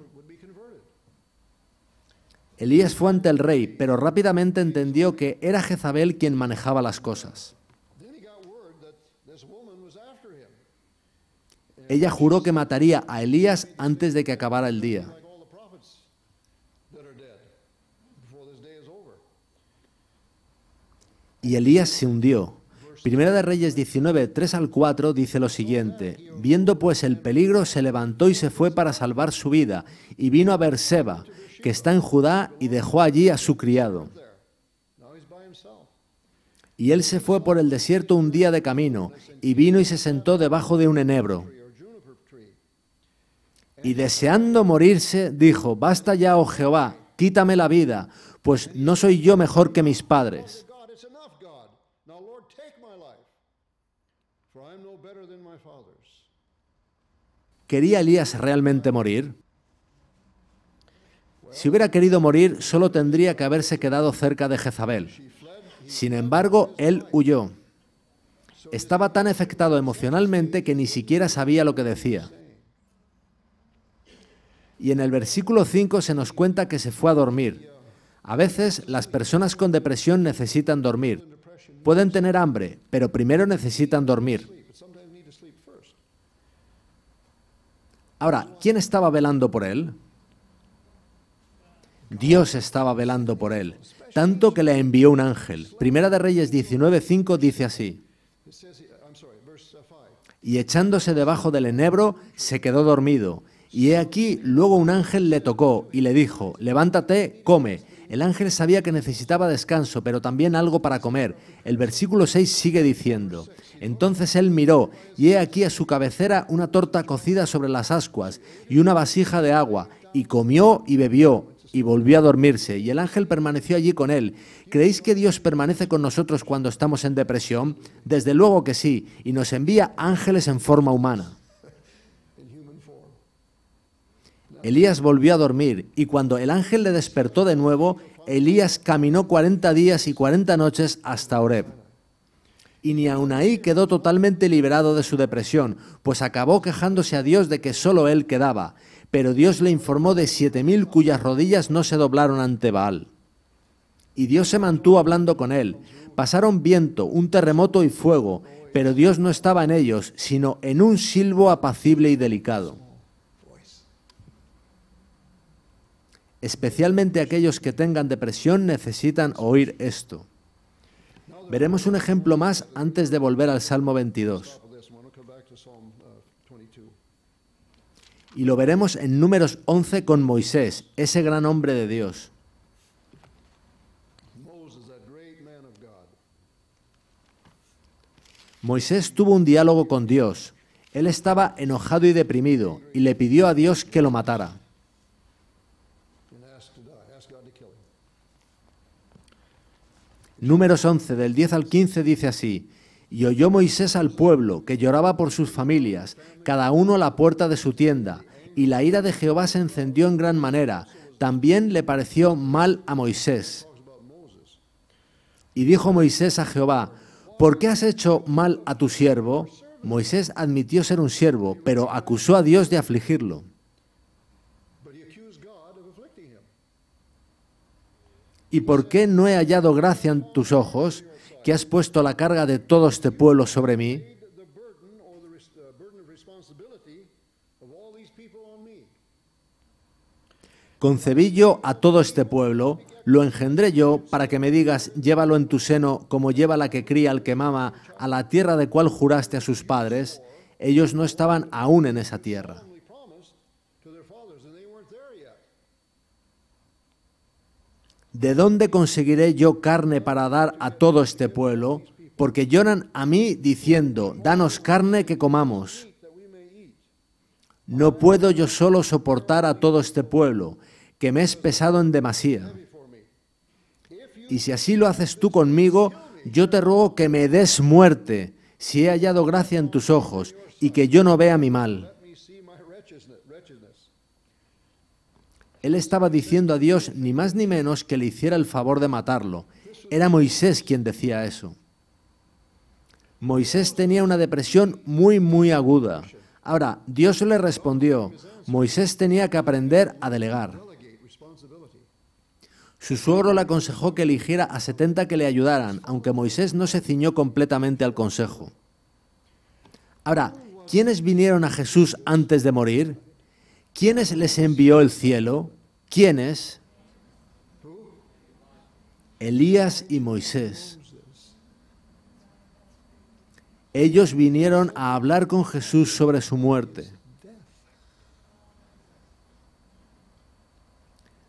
Elías fue ante el rey, pero rápidamente entendió que era Jezabel quien manejaba las cosas. Ella juró que mataría a Elías antes de que acabara el día. Y Elías se hundió. Primera de Reyes 19, 3 al 4 dice lo siguiente, viendo pues el peligro se levantó y se fue para salvar su vida, y vino a Berseba, que está en Judá, y dejó allí a su criado. Y él se fue por el desierto un día de camino, y vino y se sentó debajo de un enebro. Y deseando morirse, dijo, Basta ya, oh Jehová, quítame la vida, pues no soy yo mejor que mis padres. ¿Quería Elías realmente morir? Si hubiera querido morir, solo tendría que haberse quedado cerca de Jezabel. Sin embargo, él huyó. Estaba tan afectado emocionalmente que ni siquiera sabía lo que decía. Y en el versículo 5 se nos cuenta que se fue a dormir. A veces las personas con depresión necesitan dormir. Pueden tener hambre, pero primero necesitan dormir. Ahora, ¿quién estaba velando por él? Dios estaba velando por él, tanto que le envió un ángel. Primera de Reyes 19.5 dice así. Y echándose debajo del enebro, se quedó dormido. Y he aquí, luego un ángel le tocó y le dijo, levántate, come. El ángel sabía que necesitaba descanso, pero también algo para comer. El versículo 6 sigue diciendo, Entonces él miró, y he aquí a su cabecera una torta cocida sobre las ascuas, y una vasija de agua, y comió y bebió, y volvió a dormirse, y el ángel permaneció allí con él. ¿Creéis que Dios permanece con nosotros cuando estamos en depresión? Desde luego que sí, y nos envía ángeles en forma humana. Elías volvió a dormir, y cuando el ángel le despertó de nuevo, Elías caminó cuarenta días y cuarenta noches hasta Oreb. Y ni aun ahí quedó totalmente liberado de su depresión, pues acabó quejándose a Dios de que solo él quedaba, pero Dios le informó de siete mil cuyas rodillas no se doblaron ante Baal. Y Dios se mantuvo hablando con él. Pasaron viento, un terremoto y fuego, pero Dios no estaba en ellos, sino en un silbo apacible y delicado. Especialmente aquellos que tengan depresión necesitan oír esto. Veremos un ejemplo más antes de volver al Salmo 22. Y lo veremos en números 11 con Moisés, ese gran hombre de Dios. Moisés tuvo un diálogo con Dios. Él estaba enojado y deprimido y le pidió a Dios que lo matara. Números 11, del 10 al 15, dice así, Y oyó Moisés al pueblo, que lloraba por sus familias, cada uno a la puerta de su tienda, y la ira de Jehová se encendió en gran manera, también le pareció mal a Moisés. Y dijo Moisés a Jehová, ¿por qué has hecho mal a tu siervo? Moisés admitió ser un siervo, pero acusó a Dios de afligirlo. ¿Y por qué no he hallado gracia en tus ojos, que has puesto la carga de todo este pueblo sobre mí? Concebí yo a todo este pueblo, lo engendré yo para que me digas, llévalo en tu seno como lleva la que cría al que mama, a la tierra de cual juraste a sus padres, ellos no estaban aún en esa tierra. ¿de dónde conseguiré yo carne para dar a todo este pueblo? Porque lloran a mí diciendo, danos carne que comamos. No puedo yo solo soportar a todo este pueblo, que me es pesado en demasía. Y si así lo haces tú conmigo, yo te ruego que me des muerte, si he hallado gracia en tus ojos, y que yo no vea mi mal. él estaba diciendo a Dios ni más ni menos que le hiciera el favor de matarlo. Era Moisés quien decía eso. Moisés tenía una depresión muy, muy aguda. Ahora, Dios le respondió, Moisés tenía que aprender a delegar. Su suegro le aconsejó que eligiera a 70 que le ayudaran, aunque Moisés no se ciñó completamente al consejo. Ahora, ¿quiénes vinieron a Jesús antes de morir? ¿Quiénes les envió el cielo? ¿Quiénes? Elías y Moisés. Ellos vinieron a hablar con Jesús sobre su muerte.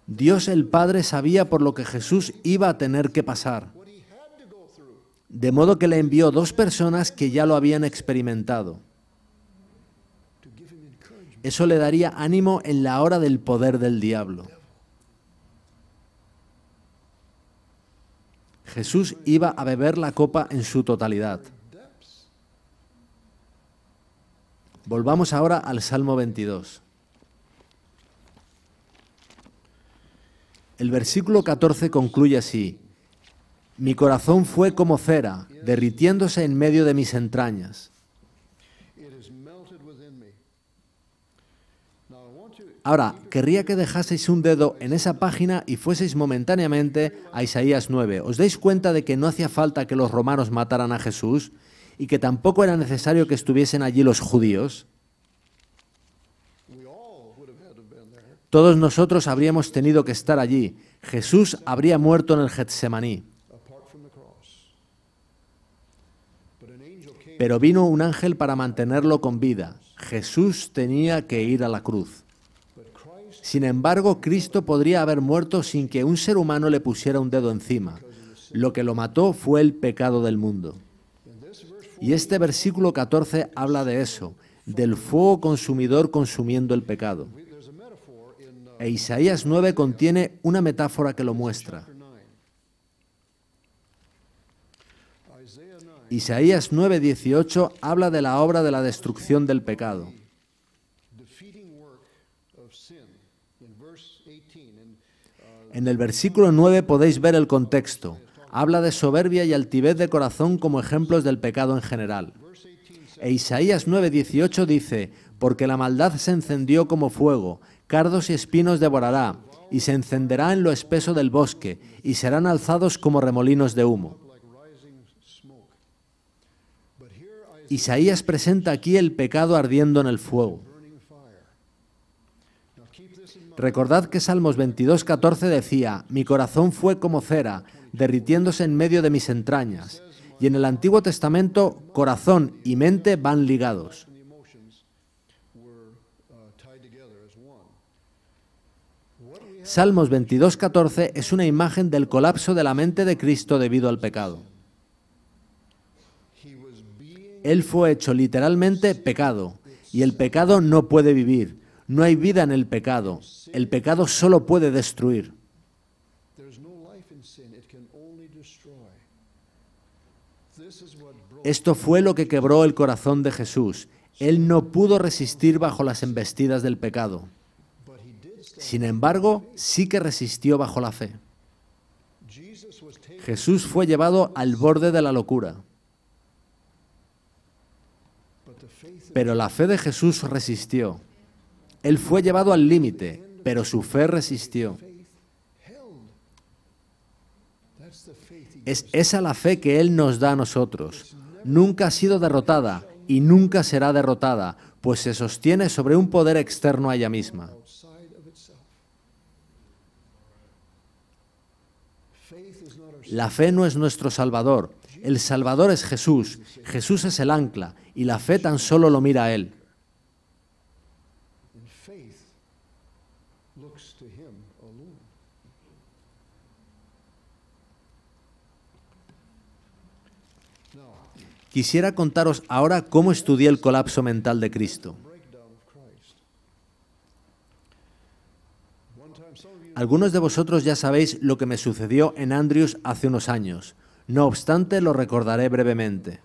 Dios el Padre sabía por lo que Jesús iba a tener que pasar. De modo que le envió dos personas que ya lo habían experimentado. Eso le daría ánimo en la hora del poder del diablo. Jesús iba a beber la copa en su totalidad. Volvamos ahora al Salmo 22. El versículo 14 concluye así. Mi corazón fue como cera, derritiéndose en medio de mis entrañas. Ahora, querría que dejaseis un dedo en esa página y fueseis momentáneamente a Isaías 9. ¿Os dais cuenta de que no hacía falta que los romanos mataran a Jesús y que tampoco era necesario que estuviesen allí los judíos? Todos nosotros habríamos tenido que estar allí. Jesús habría muerto en el Getsemaní. Pero vino un ángel para mantenerlo con vida. Jesús tenía que ir a la cruz. Sin embargo, Cristo podría haber muerto sin que un ser humano le pusiera un dedo encima. Lo que lo mató fue el pecado del mundo. Y este versículo 14 habla de eso, del fuego consumidor consumiendo el pecado. E Isaías 9 contiene una metáfora que lo muestra. Isaías 9:18 habla de la obra de la destrucción del pecado. Uh, en el versículo 9 podéis ver el contexto. Habla de soberbia y altivez de corazón como ejemplos del pecado en general. E Isaías 9:18 dice, porque la maldad se encendió como fuego, cardos y espinos devorará, y se encenderá en lo espeso del bosque, y serán alzados como remolinos de humo. Isaías presenta aquí el pecado ardiendo en el fuego. Recordad que Salmos 22:14 decía, mi corazón fue como cera, derritiéndose en medio de mis entrañas. Y en el Antiguo Testamento, corazón y mente van ligados. Salmos 22.14 es una imagen del colapso de la mente de Cristo debido al pecado. Él fue hecho literalmente pecado, y el pecado no puede vivir, no hay vida en el pecado. El pecado solo puede destruir. Esto fue lo que quebró el corazón de Jesús. Él no pudo resistir bajo las embestidas del pecado. Sin embargo, sí que resistió bajo la fe. Jesús fue llevado al borde de la locura. Pero la fe de Jesús resistió. Él fue llevado al límite, pero su fe resistió. Es esa la fe que Él nos da a nosotros. Nunca ha sido derrotada y nunca será derrotada, pues se sostiene sobre un poder externo a ella misma. La fe no es nuestro Salvador. El Salvador es Jesús. Jesús es el ancla y la fe tan solo lo mira a Él. Quisiera contaros ahora cómo estudié el colapso mental de Cristo. Algunos de vosotros ya sabéis lo que me sucedió en Andrews hace unos años. No obstante, lo recordaré brevemente.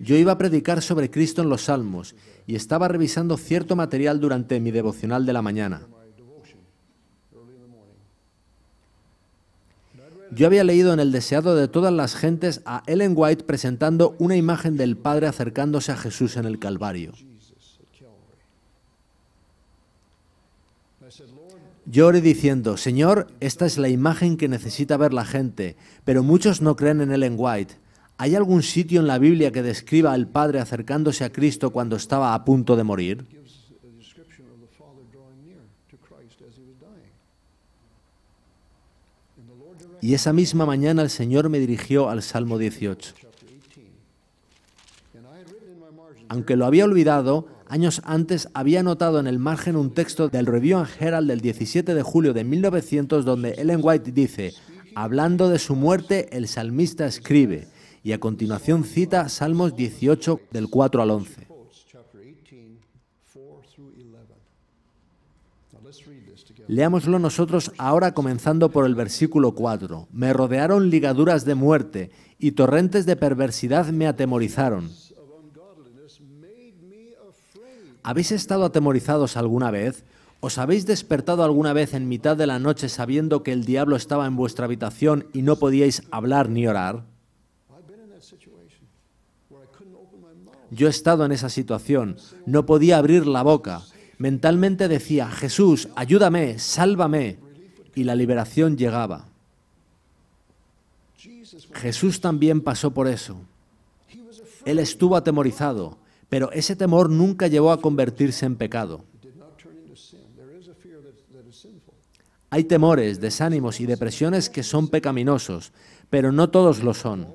Yo iba a predicar sobre Cristo en los Salmos y estaba revisando cierto material durante mi devocional de la mañana. Yo había leído en el deseado de todas las gentes a Ellen White presentando una imagen del Padre acercándose a Jesús en el Calvario. Yo oré diciendo, Señor, esta es la imagen que necesita ver la gente, pero muchos no creen en Ellen White. ¿Hay algún sitio en la Biblia que describa al Padre acercándose a Cristo cuando estaba a punto de morir? Y esa misma mañana el Señor me dirigió al Salmo 18. Aunque lo había olvidado, años antes había anotado en el margen un texto del Review and Herald del 17 de julio de 1900 donde Ellen White dice, hablando de su muerte, el salmista escribe, y a continuación cita Salmos 18 del 4 al 11. Leámoslo nosotros ahora comenzando por el versículo 4. Me rodearon ligaduras de muerte y torrentes de perversidad me atemorizaron. ¿Habéis estado atemorizados alguna vez? ¿Os habéis despertado alguna vez en mitad de la noche sabiendo que el diablo estaba en vuestra habitación y no podíais hablar ni orar? Yo he estado en esa situación, no podía abrir la boca Mentalmente decía, Jesús, ayúdame, sálvame. Y la liberación llegaba. Jesús también pasó por eso. Él estuvo atemorizado, pero ese temor nunca llevó a convertirse en pecado. Hay temores, desánimos y depresiones que son pecaminosos, pero no todos lo son.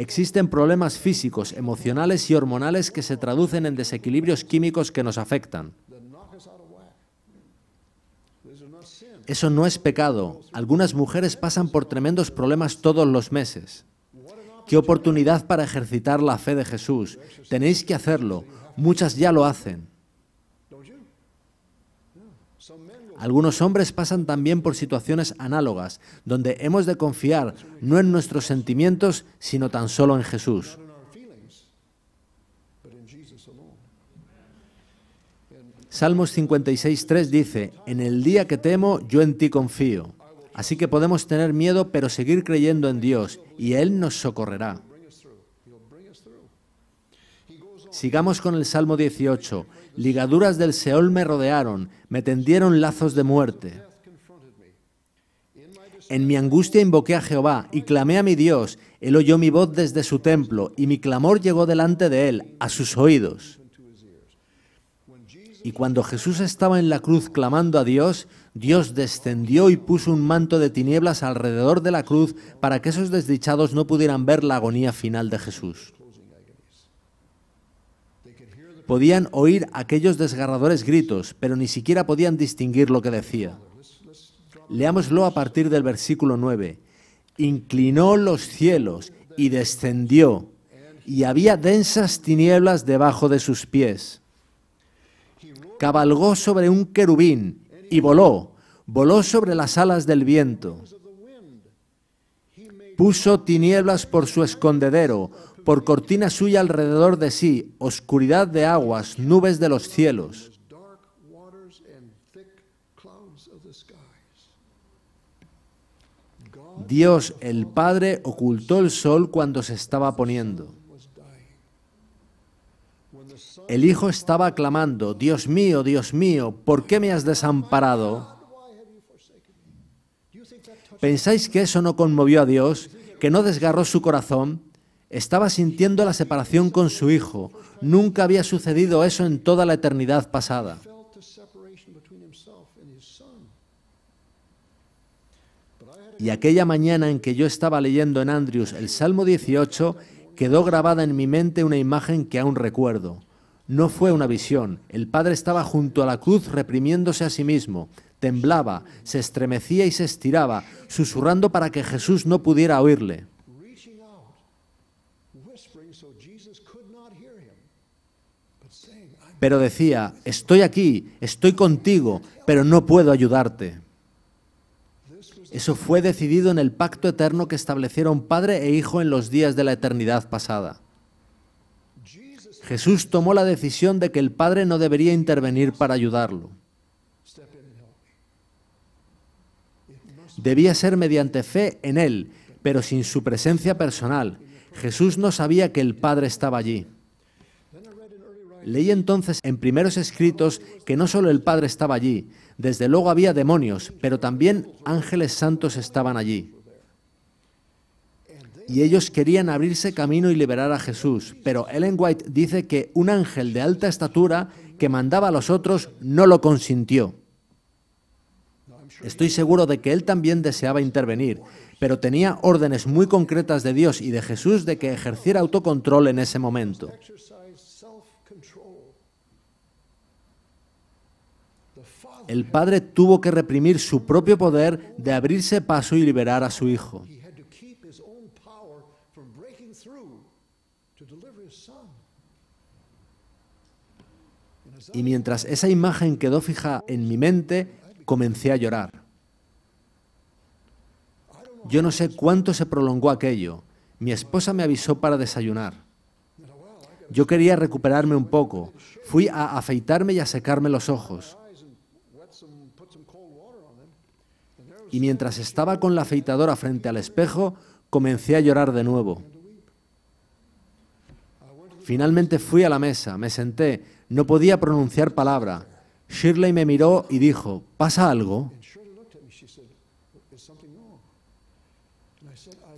Existen problemas físicos, emocionales y hormonales que se traducen en desequilibrios químicos que nos afectan. Eso no es pecado. Algunas mujeres pasan por tremendos problemas todos los meses. Qué oportunidad para ejercitar la fe de Jesús. Tenéis que hacerlo. Muchas ya lo hacen. Algunos hombres pasan también por situaciones análogas, donde hemos de confiar no en nuestros sentimientos, sino tan solo en Jesús. Salmos 56.3 dice, En el día que temo, yo en ti confío. Así que podemos tener miedo, pero seguir creyendo en Dios, y Él nos socorrerá. Sigamos con el Salmo 18. Ligaduras del Seol me rodearon, me tendieron lazos de muerte. En mi angustia invoqué a Jehová y clamé a mi Dios. Él oyó mi voz desde su templo y mi clamor llegó delante de él, a sus oídos. Y cuando Jesús estaba en la cruz clamando a Dios, Dios descendió y puso un manto de tinieblas alrededor de la cruz para que esos desdichados no pudieran ver la agonía final de Jesús. Podían oír aquellos desgarradores gritos, pero ni siquiera podían distinguir lo que decía. Leámoslo a partir del versículo 9. Inclinó los cielos y descendió, y había densas tinieblas debajo de sus pies. Cabalgó sobre un querubín y voló, voló sobre las alas del viento puso tinieblas por su escondedero, por cortina suya alrededor de sí, oscuridad de aguas, nubes de los cielos. Dios el Padre ocultó el sol cuando se estaba poniendo. El Hijo estaba clamando, Dios mío, Dios mío, ¿por qué me has desamparado? ¿Pensáis que eso no conmovió a Dios, que no desgarró su corazón? Estaba sintiendo la separación con su hijo. Nunca había sucedido eso en toda la eternidad pasada. Y aquella mañana en que yo estaba leyendo en Andrews el Salmo 18, quedó grabada en mi mente una imagen que aún recuerdo. No fue una visión. El padre estaba junto a la cruz reprimiéndose a sí mismo. Temblaba, se estremecía y se estiraba, susurrando para que Jesús no pudiera oírle. pero decía, estoy aquí, estoy contigo, pero no puedo ayudarte. Eso fue decidido en el pacto eterno que establecieron Padre e Hijo en los días de la eternidad pasada. Jesús tomó la decisión de que el Padre no debería intervenir para ayudarlo. Debía ser mediante fe en Él, pero sin su presencia personal. Jesús no sabía que el Padre estaba allí. Leí entonces en primeros escritos que no solo el Padre estaba allí, desde luego había demonios, pero también ángeles santos estaban allí. Y ellos querían abrirse camino y liberar a Jesús, pero Ellen White dice que un ángel de alta estatura que mandaba a los otros no lo consintió. Estoy seguro de que él también deseaba intervenir, pero tenía órdenes muy concretas de Dios y de Jesús de que ejerciera autocontrol en ese momento. el padre tuvo que reprimir su propio poder de abrirse paso y liberar a su hijo. Y mientras esa imagen quedó fija en mi mente, comencé a llorar. Yo no sé cuánto se prolongó aquello. Mi esposa me avisó para desayunar. Yo quería recuperarme un poco. Fui a afeitarme y a secarme los ojos. y mientras estaba con la afeitadora frente al espejo, comencé a llorar de nuevo. Finalmente fui a la mesa, me senté, no podía pronunciar palabra. Shirley me miró y dijo, ¿pasa algo?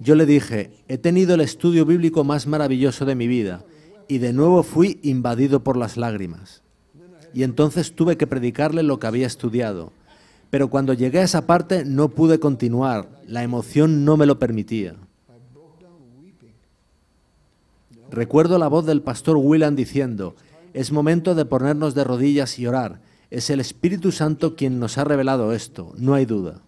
Yo le dije, he tenido el estudio bíblico más maravilloso de mi vida y de nuevo fui invadido por las lágrimas. Y entonces tuve que predicarle lo que había estudiado pero cuando llegué a esa parte no pude continuar, la emoción no me lo permitía. Recuerdo la voz del pastor Willan diciendo, es momento de ponernos de rodillas y orar. Es el Espíritu Santo quien nos ha revelado esto, no hay duda.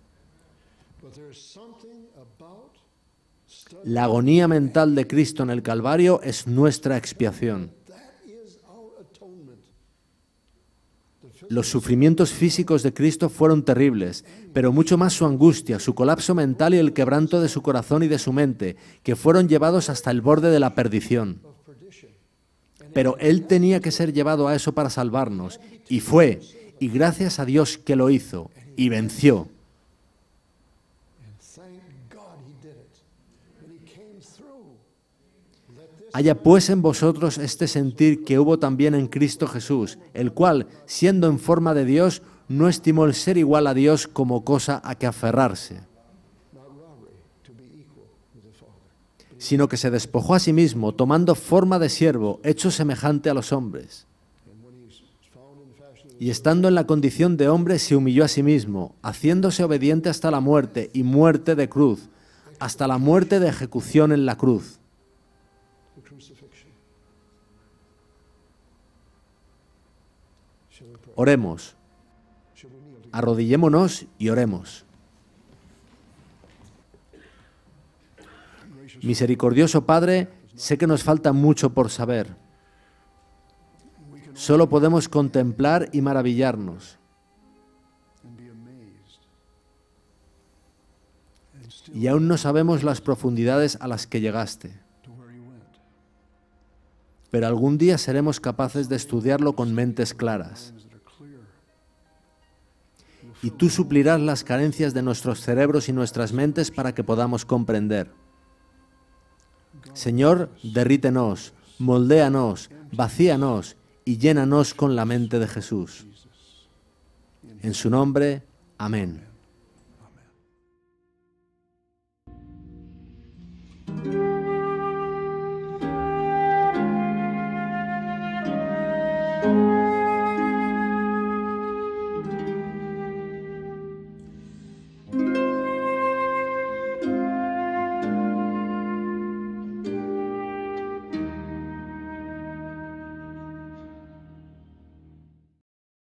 La agonía mental de Cristo en el Calvario es nuestra expiación. Los sufrimientos físicos de Cristo fueron terribles, pero mucho más su angustia, su colapso mental y el quebranto de su corazón y de su mente, que fueron llevados hasta el borde de la perdición. Pero Él tenía que ser llevado a eso para salvarnos, y fue, y gracias a Dios que lo hizo, y venció. Haya pues en vosotros este sentir que hubo también en Cristo Jesús, el cual, siendo en forma de Dios, no estimó el ser igual a Dios como cosa a que aferrarse, sino que se despojó a sí mismo, tomando forma de siervo, hecho semejante a los hombres. Y estando en la condición de hombre, se humilló a sí mismo, haciéndose obediente hasta la muerte y muerte de cruz, hasta la muerte de ejecución en la cruz. Oremos. Arrodillémonos y oremos. Misericordioso Padre, sé que nos falta mucho por saber. Solo podemos contemplar y maravillarnos. Y aún no sabemos las profundidades a las que llegaste. Pero algún día seremos capaces de estudiarlo con mentes claras y tú suplirás las carencias de nuestros cerebros y nuestras mentes para que podamos comprender. Señor, derrítenos, moldéanos, vacíanos y llénanos con la mente de Jesús. En su nombre, amén.